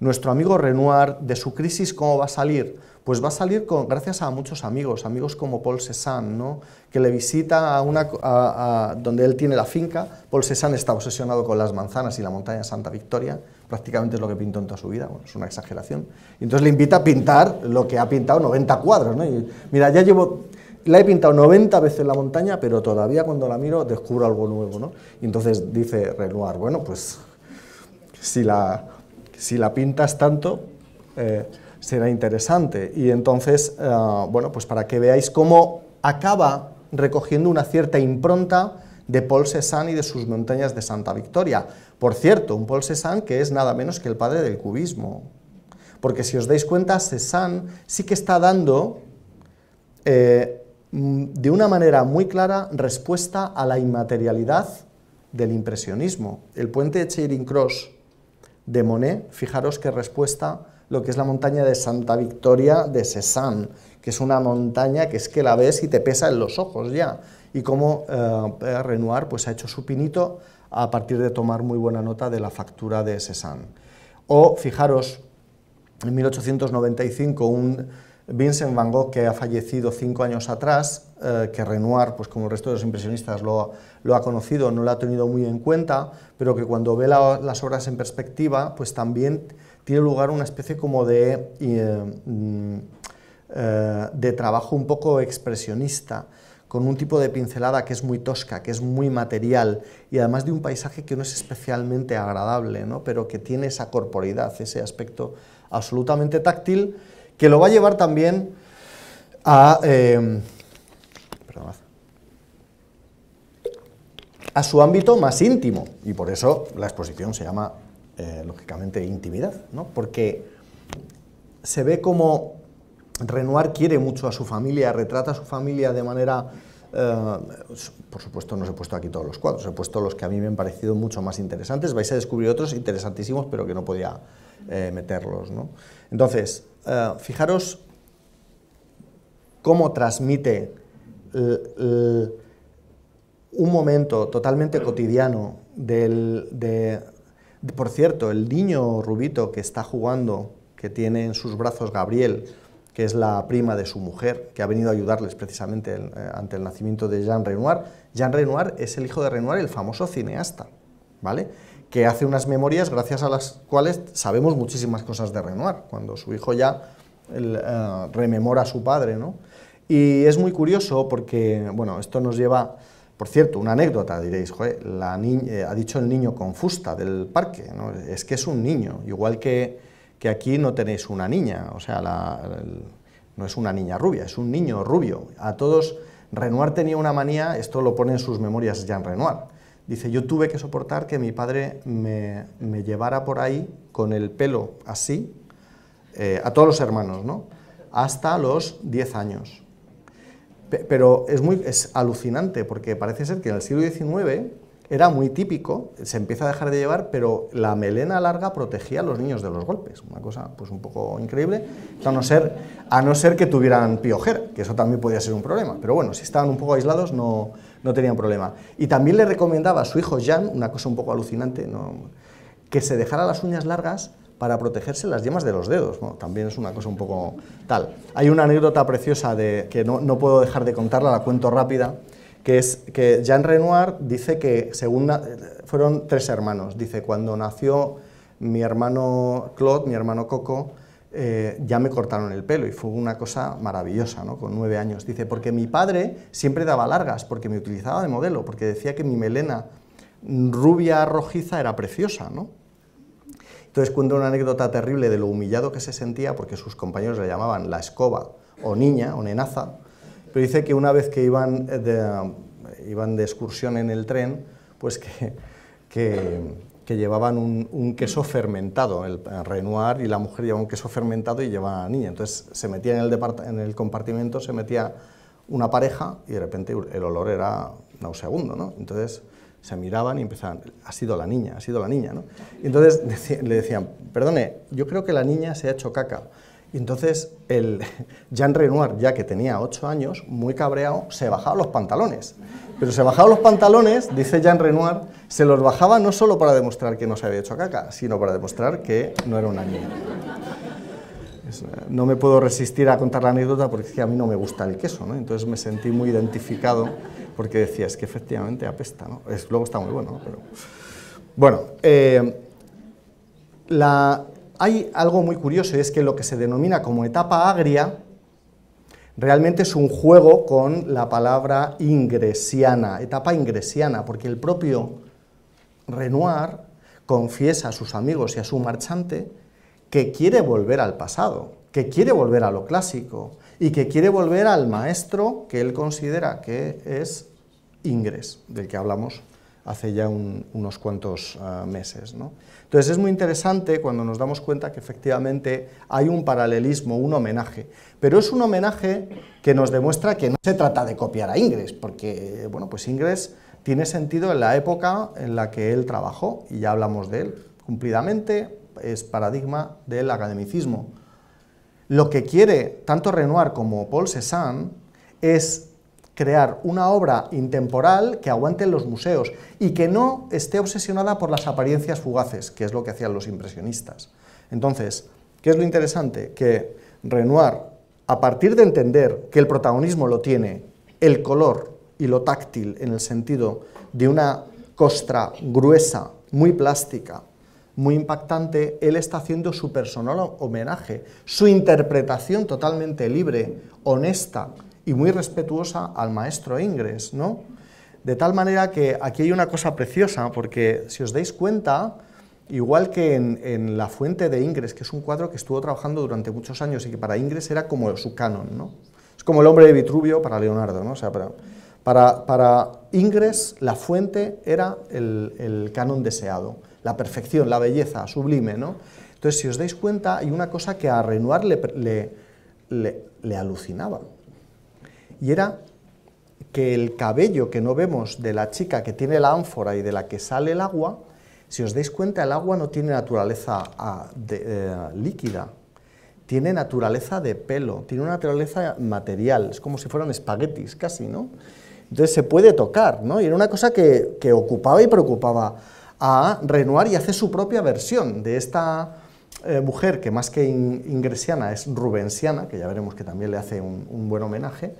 Nuestro amigo Renoir, de su crisis, ¿cómo va a salir? Pues va a salir gracias a muchos amigos, amigos como Paul Cézanne, ¿no? que le visita a donde él tiene la finca. Paul Cézanne está obsesionado con las manzanas y la montaña Santa Victoria, prácticamente es lo que pintó en toda su vida, es una exageración. Y entonces le invita a pintar lo que ha pintado 90 cuadros. mira, ya llevo la he pintado 90 veces la montaña, pero todavía cuando la miro descubro algo nuevo, ¿no? Y entonces dice Renoir, bueno, pues si la, si la pintas tanto, eh, será interesante. Y entonces, eh, bueno, pues para que veáis cómo acaba recogiendo una cierta impronta de Paul Cézanne y de sus montañas de Santa Victoria. Por cierto, un Paul Cézanne que es nada menos que el padre del cubismo. Porque si os dais cuenta, Cézanne sí que está dando eh, Mm, de una manera muy clara respuesta a la inmaterialidad del impresionismo. El puente de Charing Cross de Monet, fijaros qué respuesta lo que es la montaña de Santa Victoria de Cézanne, que es una montaña que es que la ves y te pesa en los ojos ya. Y cómo eh, eh, Renoir pues, ha hecho su pinito a partir de tomar muy buena nota de la factura de Cézanne. O fijaros, en 1895 un Vincent Van Gogh, que ha fallecido cinco años atrás, eh, que Renoir, pues como el resto de los impresionistas lo, ha conocido, no lo ha tenido muy en cuenta, pero que cuando ve las obras en perspectiva, pues también tiene lugar una especie como eh, mm, eh, de, trabajo un poco expresionista, con un tipo de pincelada que es muy tosca, que es muy material, y además de un paisaje que no es especialmente agradable, ¿no? pero que tiene esa corporidad, ese aspecto absolutamente táctil, que lo va a llevar también a, em, a su ámbito más íntimo. Y por eso la exposición se llama, eh, lógicamente, intimidad, ¿no? porque se ve como Renoir quiere mucho a su familia, retrata a su familia de manera... Eh, por supuesto, no os he puesto aquí todos los cuadros, he puesto los que a mí me han parecido mucho más interesantes. Vais a descubrir otros interesantísimos, pero que no podía eh, meterlos. ¿no? Entonces, eh, fijaros cómo transmite un momento totalmente cotidiano del... De, por cierto, el niño rubito que está jugando, que tiene en sus brazos Gabriel, que es la prima de su mujer, que ha venido a ayudarles precisamente eh, ante el nacimiento de Jean Renoir. Jean Renoir es el hijo de Renoir, el famoso cineasta, ¿vale? que hace unas memorias gracias a las cuales sabemos muchísimas cosas de Renoir, cuando su hijo ya eh, rememora a su padre. Y es muy curioso porque, bueno, esto nos lleva, por cierto, una anécdota, diréis, la eh, ha dicho el niño Confusta del parque, es que es un niño, igual que, que aquí no tenéis una niña, o sea, la, no es una niña rubia, es un niño rubio. A todos, Renoir tenía una manía, esto lo pone en sus memorias Jean Renoir, Dice, yo tuve que soportar que mi padre me, llevara por ahí con el pelo así, eh, a todos los hermanos, ¿no? Hasta los 10 años. pero es, muy, es alucinante porque parece ser que en el siglo XIX era muy típico, se empieza a dejar de llevar, pero la melena larga protegía a los niños de los golpes, una cosa pues un poco increíble, a no ser, a no ser que tuvieran piojera, que eso también podía ser un problema, pero bueno, si estaban un poco aislados no, no tenían problema. Y también le recomendaba a su hijo Jean, una cosa un poco alucinante, que se dejara las uñas largas para protegerse las yemas de los dedos. También es una cosa un poco tal. Hay una anécdota preciosa que no, puedo dejar de contarla, la cuento rápida, que es que Jean Renoir dice que según fueron tres hermanos. Dice, cuando nació mi hermano Claude, mi hermano Coco, eh, ya me cortaron el pelo y fue una cosa maravillosa, ¿no? Con nueve años. Dice, porque mi padre siempre daba largas, porque me utilizaba de modelo, porque decía que mi melena rubia rojiza era preciosa, ¿no? Entonces cuenta una anécdota terrible de lo humillado que se sentía porque sus compañeros le llamaban la escoba o niña o nenaza, pero dice que una vez que iban de, iban de excursión en el tren, pues que que llevaban un, queso fermentado, el, eh, Renoir, y la mujer llevaba un queso fermentado y llevaba a la niña. Entonces se metía en el, compartimento, se metía una pareja y de repente el olor era nauseabundo, ¿no? Entonces se miraban y empezaban, ha sido la niña, ha sido la niña, ¿no? Y entonces le decían, perdone, yo creo que la niña se ha hecho caca. Y entonces el (laughs) Jean Renoir, ya que tenía ocho años, muy cabreado, se bajaba los pantalones pero se bajaba los pantalones, dice Jean Renoir, se los bajaba no solo para demostrar que no se había hecho caca, sino para demostrar que no era una niña. Eh, no me puedo resistir a contar la anécdota porque a mí no me gusta el queso, ¿no? Entonces me sentí muy identificado porque decía, es que efectivamente apesta, ¿no? Es, luego está muy bueno, Pero... Bueno, eh, hay algo muy curioso y es que lo que se denomina como etapa agria Realmente es un juego con la palabra ingresiana, etapa ingresiana, porque el propio Renoir confiesa a sus amigos y a su marchante que quiere volver al pasado, que quiere volver a lo clásico y que quiere volver al maestro que él considera que es Ingres, del que hablamos hace ya unos cuantos ah, meses. Entonces es muy interesante cuando nos damos cuenta que efectivamente hay un paralelismo, un homenaje, pero es un homenaje que nos demuestra que no se trata de copiar a Ingres, porque bueno, pues Ingres tiene sentido en la época en la que él trabajó, y ya hablamos de él cumplidamente, es paradigma del academicismo. Lo que quiere tanto Renoir como Paul Cézanne es crear una obra intemporal que aguante en los museos y que no esté obsesionada por las apariencias fugaces, que es lo que hacían los impresionistas. Entonces, ¿qué es lo interesante? Que Renoir, a partir de entender que el protagonismo lo tiene el color y lo táctil en el sentido de una costra gruesa, muy plástica, muy impactante, él está haciendo su personal homenaje, su interpretación totalmente libre, honesta, y muy respetuosa al maestro Ingres, ¿no? De tal manera que aquí hay una cosa preciosa, porque si os dais cuenta, igual que en, La Fuente de Ingres, que es un cuadro que estuvo trabajando durante muchos años y que para Ingres era como su canon, ¿no? Es como el hombre de Vitruvio para Leonardo, ¿no? O sea, para, Ingres, la fuente era el, canon deseado, la perfección, la belleza, sublime, ¿no? Entonces, si os dais cuenta, hay una cosa que a Renoir le alucinaba, y era que el cabello que no vemos de la chica que tiene la ánfora y de la que sale el agua, si os dais cuenta, el agua no tiene naturaleza ah, eh, líquida, tiene naturaleza de pelo, tiene una naturaleza material, es como si fueran espaguetis casi, ¿no? Entonces se puede tocar, ¿no? Y era una cosa que, ocupaba y preocupaba a Renoir y hace su propia versión de esta eh, mujer que más que ingresiana es rubensiana, que ya veremos que también le hace un buen homenaje,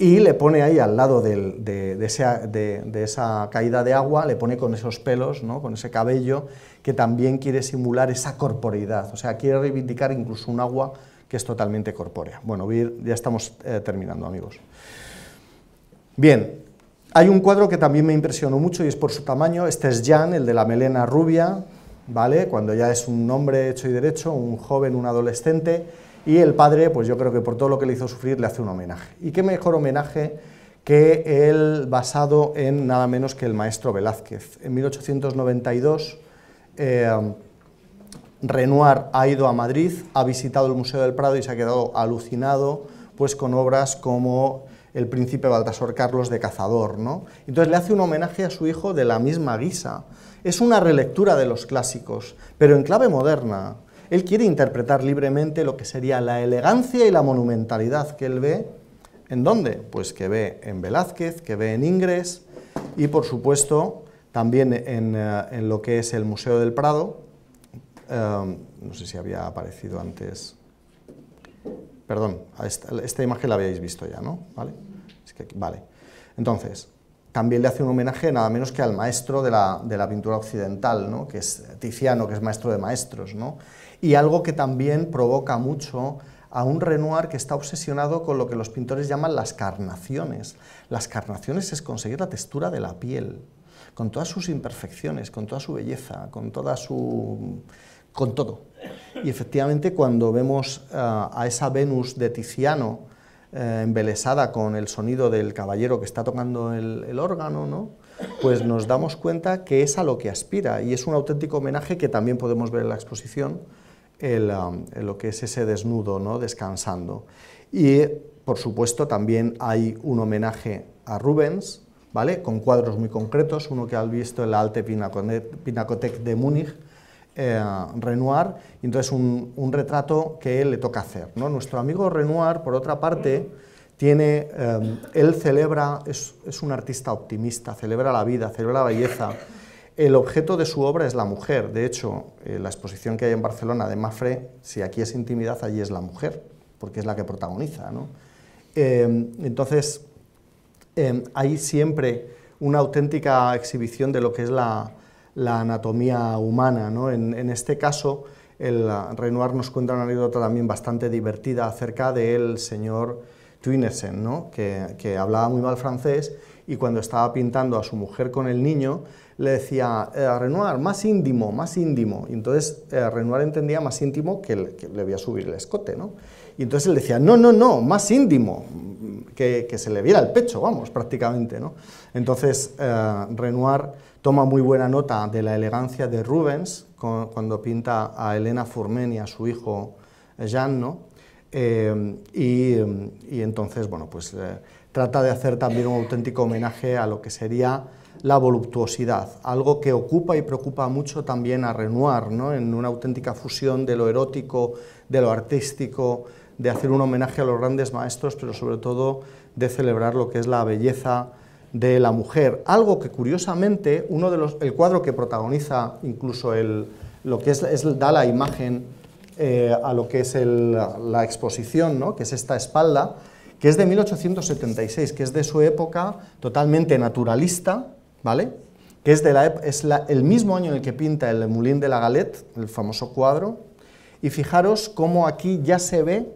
y le pone ahí al lado de, esa caída de agua, le pone con esos pelos, ¿no? con ese cabello, que también quiere simular esa corporeidad, o sea, quiere reivindicar incluso un agua que es totalmente corpórea. Bueno, ya estamos eh, terminando, amigos. Bien, hay un cuadro que también me impresionó mucho y es por su tamaño, este es Jan, el de la melena rubia, ¿vale? cuando ya es un hombre hecho y derecho, un joven, un adolescente, y el padre, pues yo creo que por todo lo que le hizo sufrir, le hace un homenaje. ¿Y qué mejor homenaje que el basado en nada menos que el maestro Velázquez? En 1892, eh, Renoir ha ido a Madrid, ha visitado el Museo del Prado y se ha quedado alucinado pues, con obras como el príncipe Baltasar Carlos de Cazador. ¿no? Entonces le hace un homenaje a su hijo de la misma guisa. Es una relectura de los clásicos, pero en clave moderna él quiere interpretar libremente lo que sería la elegancia y la monumentalidad que él ve. ¿En dónde? Pues que ve en Velázquez, que ve en Ingres y por supuesto también en, eh, lo que es el Museo del Prado. Em, no sé si había aparecido antes. Perdón, esta, imagen la habíais visto ya, ¿no? Vale. vale. Entonces, también le hace un homenaje nada menos que al maestro de la, de la pintura occidental, ¿no? que es Tiziano, que es maestro de maestros. ¿no? y algo que también provoca mucho a un Renoir que está obsesionado con lo que los pintores llaman las carnaciones. Las carnaciones es conseguir la textura de la piel, con todas sus imperfecciones, con toda su belleza, con toda su... con todo. Y efectivamente cuando vemos eh, a esa Venus de Tiziano eh, embelesada con el sonido del caballero que está tocando el, órgano, pues nos damos cuenta que es a lo que aspira y es un auténtico homenaje que también podemos ver en la exposición Um, el, lo que es ese desnudo, ¿no? descansando. Y, por supuesto, también hay un homenaje a Rubens, ¿vale? con cuadros muy concretos, uno que ha visto en la Alte pinacotec de Múnich, eh, Renoir, y entonces un, retrato que él le toca hacer. ¿no? Nuestro amigo Renoir, por otra parte, tiene, eh, él celebra, es un artista optimista, celebra la vida, celebra la belleza, el objeto de su obra es la mujer. De hecho, eh, la exposición que hay en Barcelona de Mafre, si aquí es intimidad, allí es la mujer, porque es la que protagoniza. ¿no? Em, entonces, em, hay siempre una auténtica exhibición de lo que es la, anatomía humana. ¿no? En, este caso, el Renoir nos cuenta una anécdota también bastante divertida acerca del señor Twinesen, ¿no? que hablaba muy mal francés y cuando estaba pintando a su mujer con el niño, le decía, eh, a Renoir, más íntimo, más íntimo. Y entonces eh, Renoir entendía más íntimo que le, voy a subir el escote, ¿no? Y entonces él decía, no, no, no, más íntimo, mm, que, se le viera el pecho, vamos, prácticamente, ¿no? Entonces eh, Renoir toma muy buena nota de la elegancia de Rubens cuando pinta a Elena Fourmen y a su hijo Jean, y, y, entonces, bueno, pues trata de hacer también un auténtico homenaje a lo que sería la voluptuosidad, algo que ocupa y preocupa mucho también a Renoir, en una auténtica fusión de lo erótico, de lo artístico, de hacer un homenaje a los grandes maestros, pero sobre todo de celebrar lo que es la belleza de la mujer. Algo que curiosamente, uno de los, el cuadro que protagoniza incluso lo que es, da la imagen eh, a lo que es la exposición, ¿no? que es esta espalda, que es de 1876, que es de su época totalmente naturalista, ¿vale? Que es, de es el mismo año en el que pinta el Moulin de la Galette, el famoso cuadro, y fijaros cómo aquí ya se ve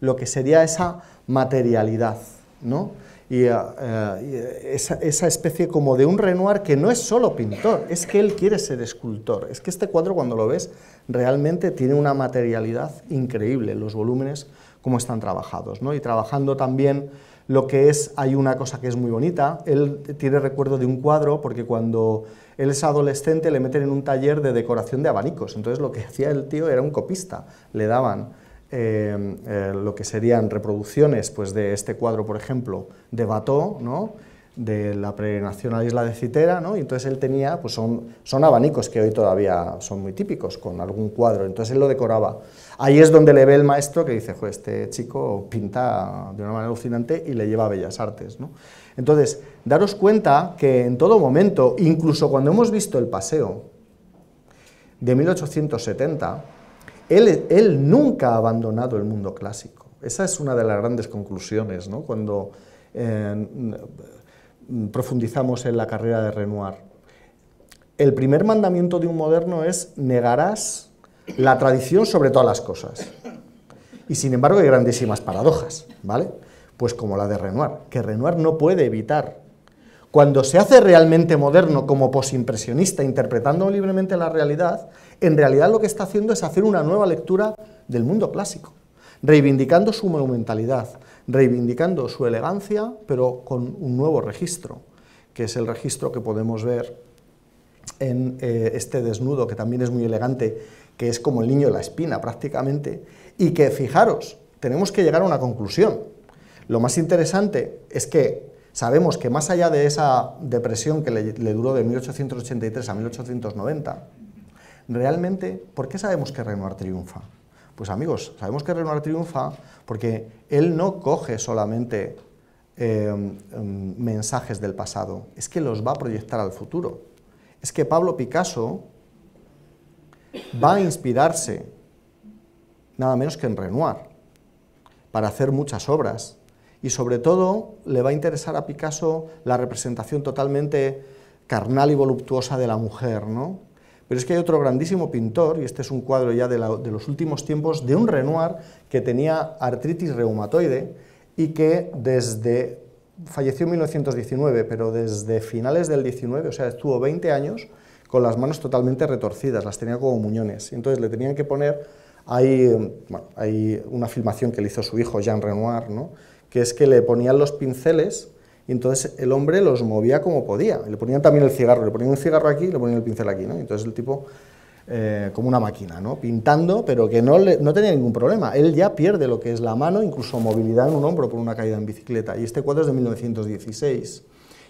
lo que sería esa materialidad, ¿no? Y eh, eh, esa, especie como de un Renoir que no es solo pintor, es que él quiere ser escultor. Es que este cuadro cuando lo ves realmente tiene una materialidad increíble, los volúmenes, cómo están trabajados, ¿no? Y trabajando también lo que es, hay una cosa que es muy bonita, él tiene recuerdo de un cuadro porque cuando él es adolescente le meten en un taller de decoración de abanicos, entonces lo que hacía el tío era un copista, le daban eh, eh, lo que serían reproducciones pues, de este cuadro, por ejemplo, de Bateau, ¿no? de la pre a isla de Citera, ¿no? y entonces él tenía, pues son, son abanicos que hoy todavía son muy típicos, con algún cuadro, entonces él lo decoraba. Ahí es donde le ve el maestro que dice, este chico pinta de una manera alucinante y le lleva a Bellas Artes. Entonces, daros cuenta que en todo momento, incluso cuando hemos visto el paseo de 1870, él, él nunca ha abandonado el mundo clásico. Esa es una de las grandes conclusiones, ¿no? Cuando... Eh, Mm, profundizamos en la carrera de Renoir. El primer mandamiento de un moderno es negarás la tradición sobre todas las cosas. Y sin embargo hay grandísimas paradojas, ¿vale? Pues como la de Renoir, que Renoir no puede evitar. Cuando se hace realmente moderno como posimpresionista, interpretando libremente la realidad, en realidad lo que está haciendo es hacer una nueva lectura del mundo clásico, reivindicando su monumentalidad, reivindicando su elegancia, pero con un nuevo registro, que es el registro que podemos ver en eh, este desnudo, que también es muy elegante, que es como el niño de la espina prácticamente, y que, fijaros, tenemos que llegar a una conclusión. Lo más interesante es que sabemos que más allá de esa depresión que le, le duró de 1883 a 1890, realmente, ¿por qué sabemos que Renoir triunfa? Pues amigos, sabemos que Renoir triunfa porque él no coge solamente em, em, mensajes del pasado, es que los va a proyectar al futuro. Es que Pablo Picasso va a inspirarse nada menos que en Renoir para hacer muchas obras y sobre todo le va a interesar a Picasso la representación totalmente carnal y voluptuosa de la mujer, ¿no? Pero es que hay otro grandísimo pintor, y este es un cuadro ya de, los últimos tiempos, de un Renoir que tenía artritis reumatoide y que desde, falleció en 1919, pero desde finales del 19, o sea, estuvo 20 años con las manos totalmente retorcidas, las tenía como muñones. Y entonces le tenían que poner, hay, hay una filmación que le hizo su hijo Jean Renoir, que es que le ponían los pinceles y entonces el hombre los movía como podía. Le ponían también el cigarro, le ponían un cigarro aquí, le ponían el pincel aquí, ¿no? Entonces el tipo, eh, como una máquina, ¿no? Pintando, pero que no, no tenía ningún problema. Él ya pierde lo que es la mano, incluso movilidad en un hombro por una caída en bicicleta. Y este cuadro es de 1916.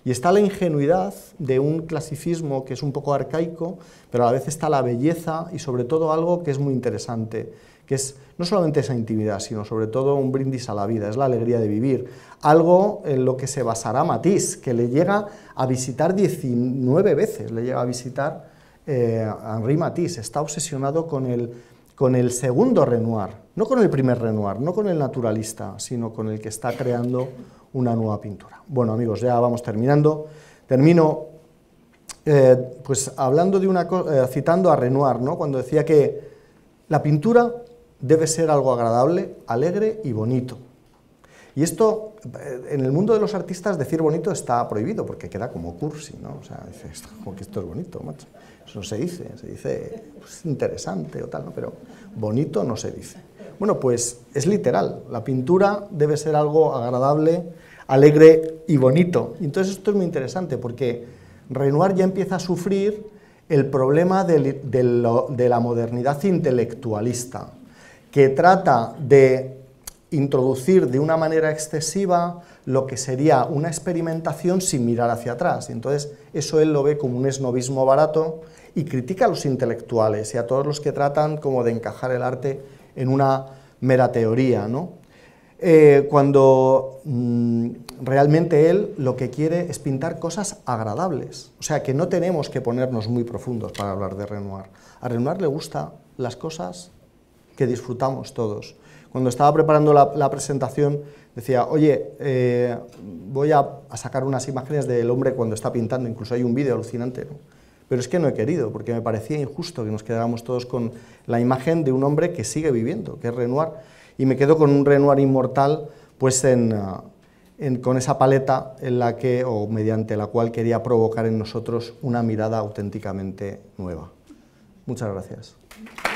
Y está la ingenuidad de un clasicismo que es un poco arcaico, pero a la vez está la belleza y sobre todo algo que es muy interesante que es no solamente esa intimidad, sino sobre todo un brindis a la vida, es la alegría de vivir, algo en lo que se basará Matisse, que le llega a visitar 19 veces, le llega a visitar a eh, Henri Matisse, está obsesionado con el, con el segundo Renoir, no con el primer Renoir, no con el naturalista, sino con el que está creando una nueva pintura. Bueno amigos, ya vamos terminando. Termino eh, pues hablando de una eh, citando a Renoir, ¿no? cuando decía que la pintura debe ser algo agradable, alegre y bonito. Y esto, eh, en el mundo de los artistas, decir bonito está prohibido, porque queda como cursi, ¿no? O sea, dices, como que esto es bonito, macho. Eso no se dice, se dice pues, interesante o tal, ¿no? Pero bonito no se dice. Bueno, pues es literal. La pintura debe ser algo agradable, alegre y bonito. entonces esto es muy interesante, porque Renoir ya empieza a sufrir el problema de la modernidad intelectualista que trata de introducir de una manera excesiva lo que sería una experimentación sin mirar hacia atrás. Entonces, eso él lo ve como un esnovismo barato y critica a los intelectuales y a todos los que tratan como de encajar el arte en una mera teoría, ¿no? Eh, cuando mm, realmente él lo que quiere es pintar cosas agradables. O sea, que no tenemos que ponernos muy profundos para hablar de Renoir. A Renoir le gustan las cosas que disfrutamos todos. Cuando estaba preparando la, presentación decía, oye, eh, voy a, sacar unas imágenes del hombre cuando está pintando, incluso hay un vídeo alucinante, pero es que no he querido, porque me parecía injusto que nos quedáramos todos con la imagen de un hombre que sigue viviendo, que es Renoir, y me quedo con un Renoir inmortal, pues en, ah, con esa paleta en la que, o mediante la cual quería provocar en nosotros una mirada auténticamente nueva. Muchas gracias.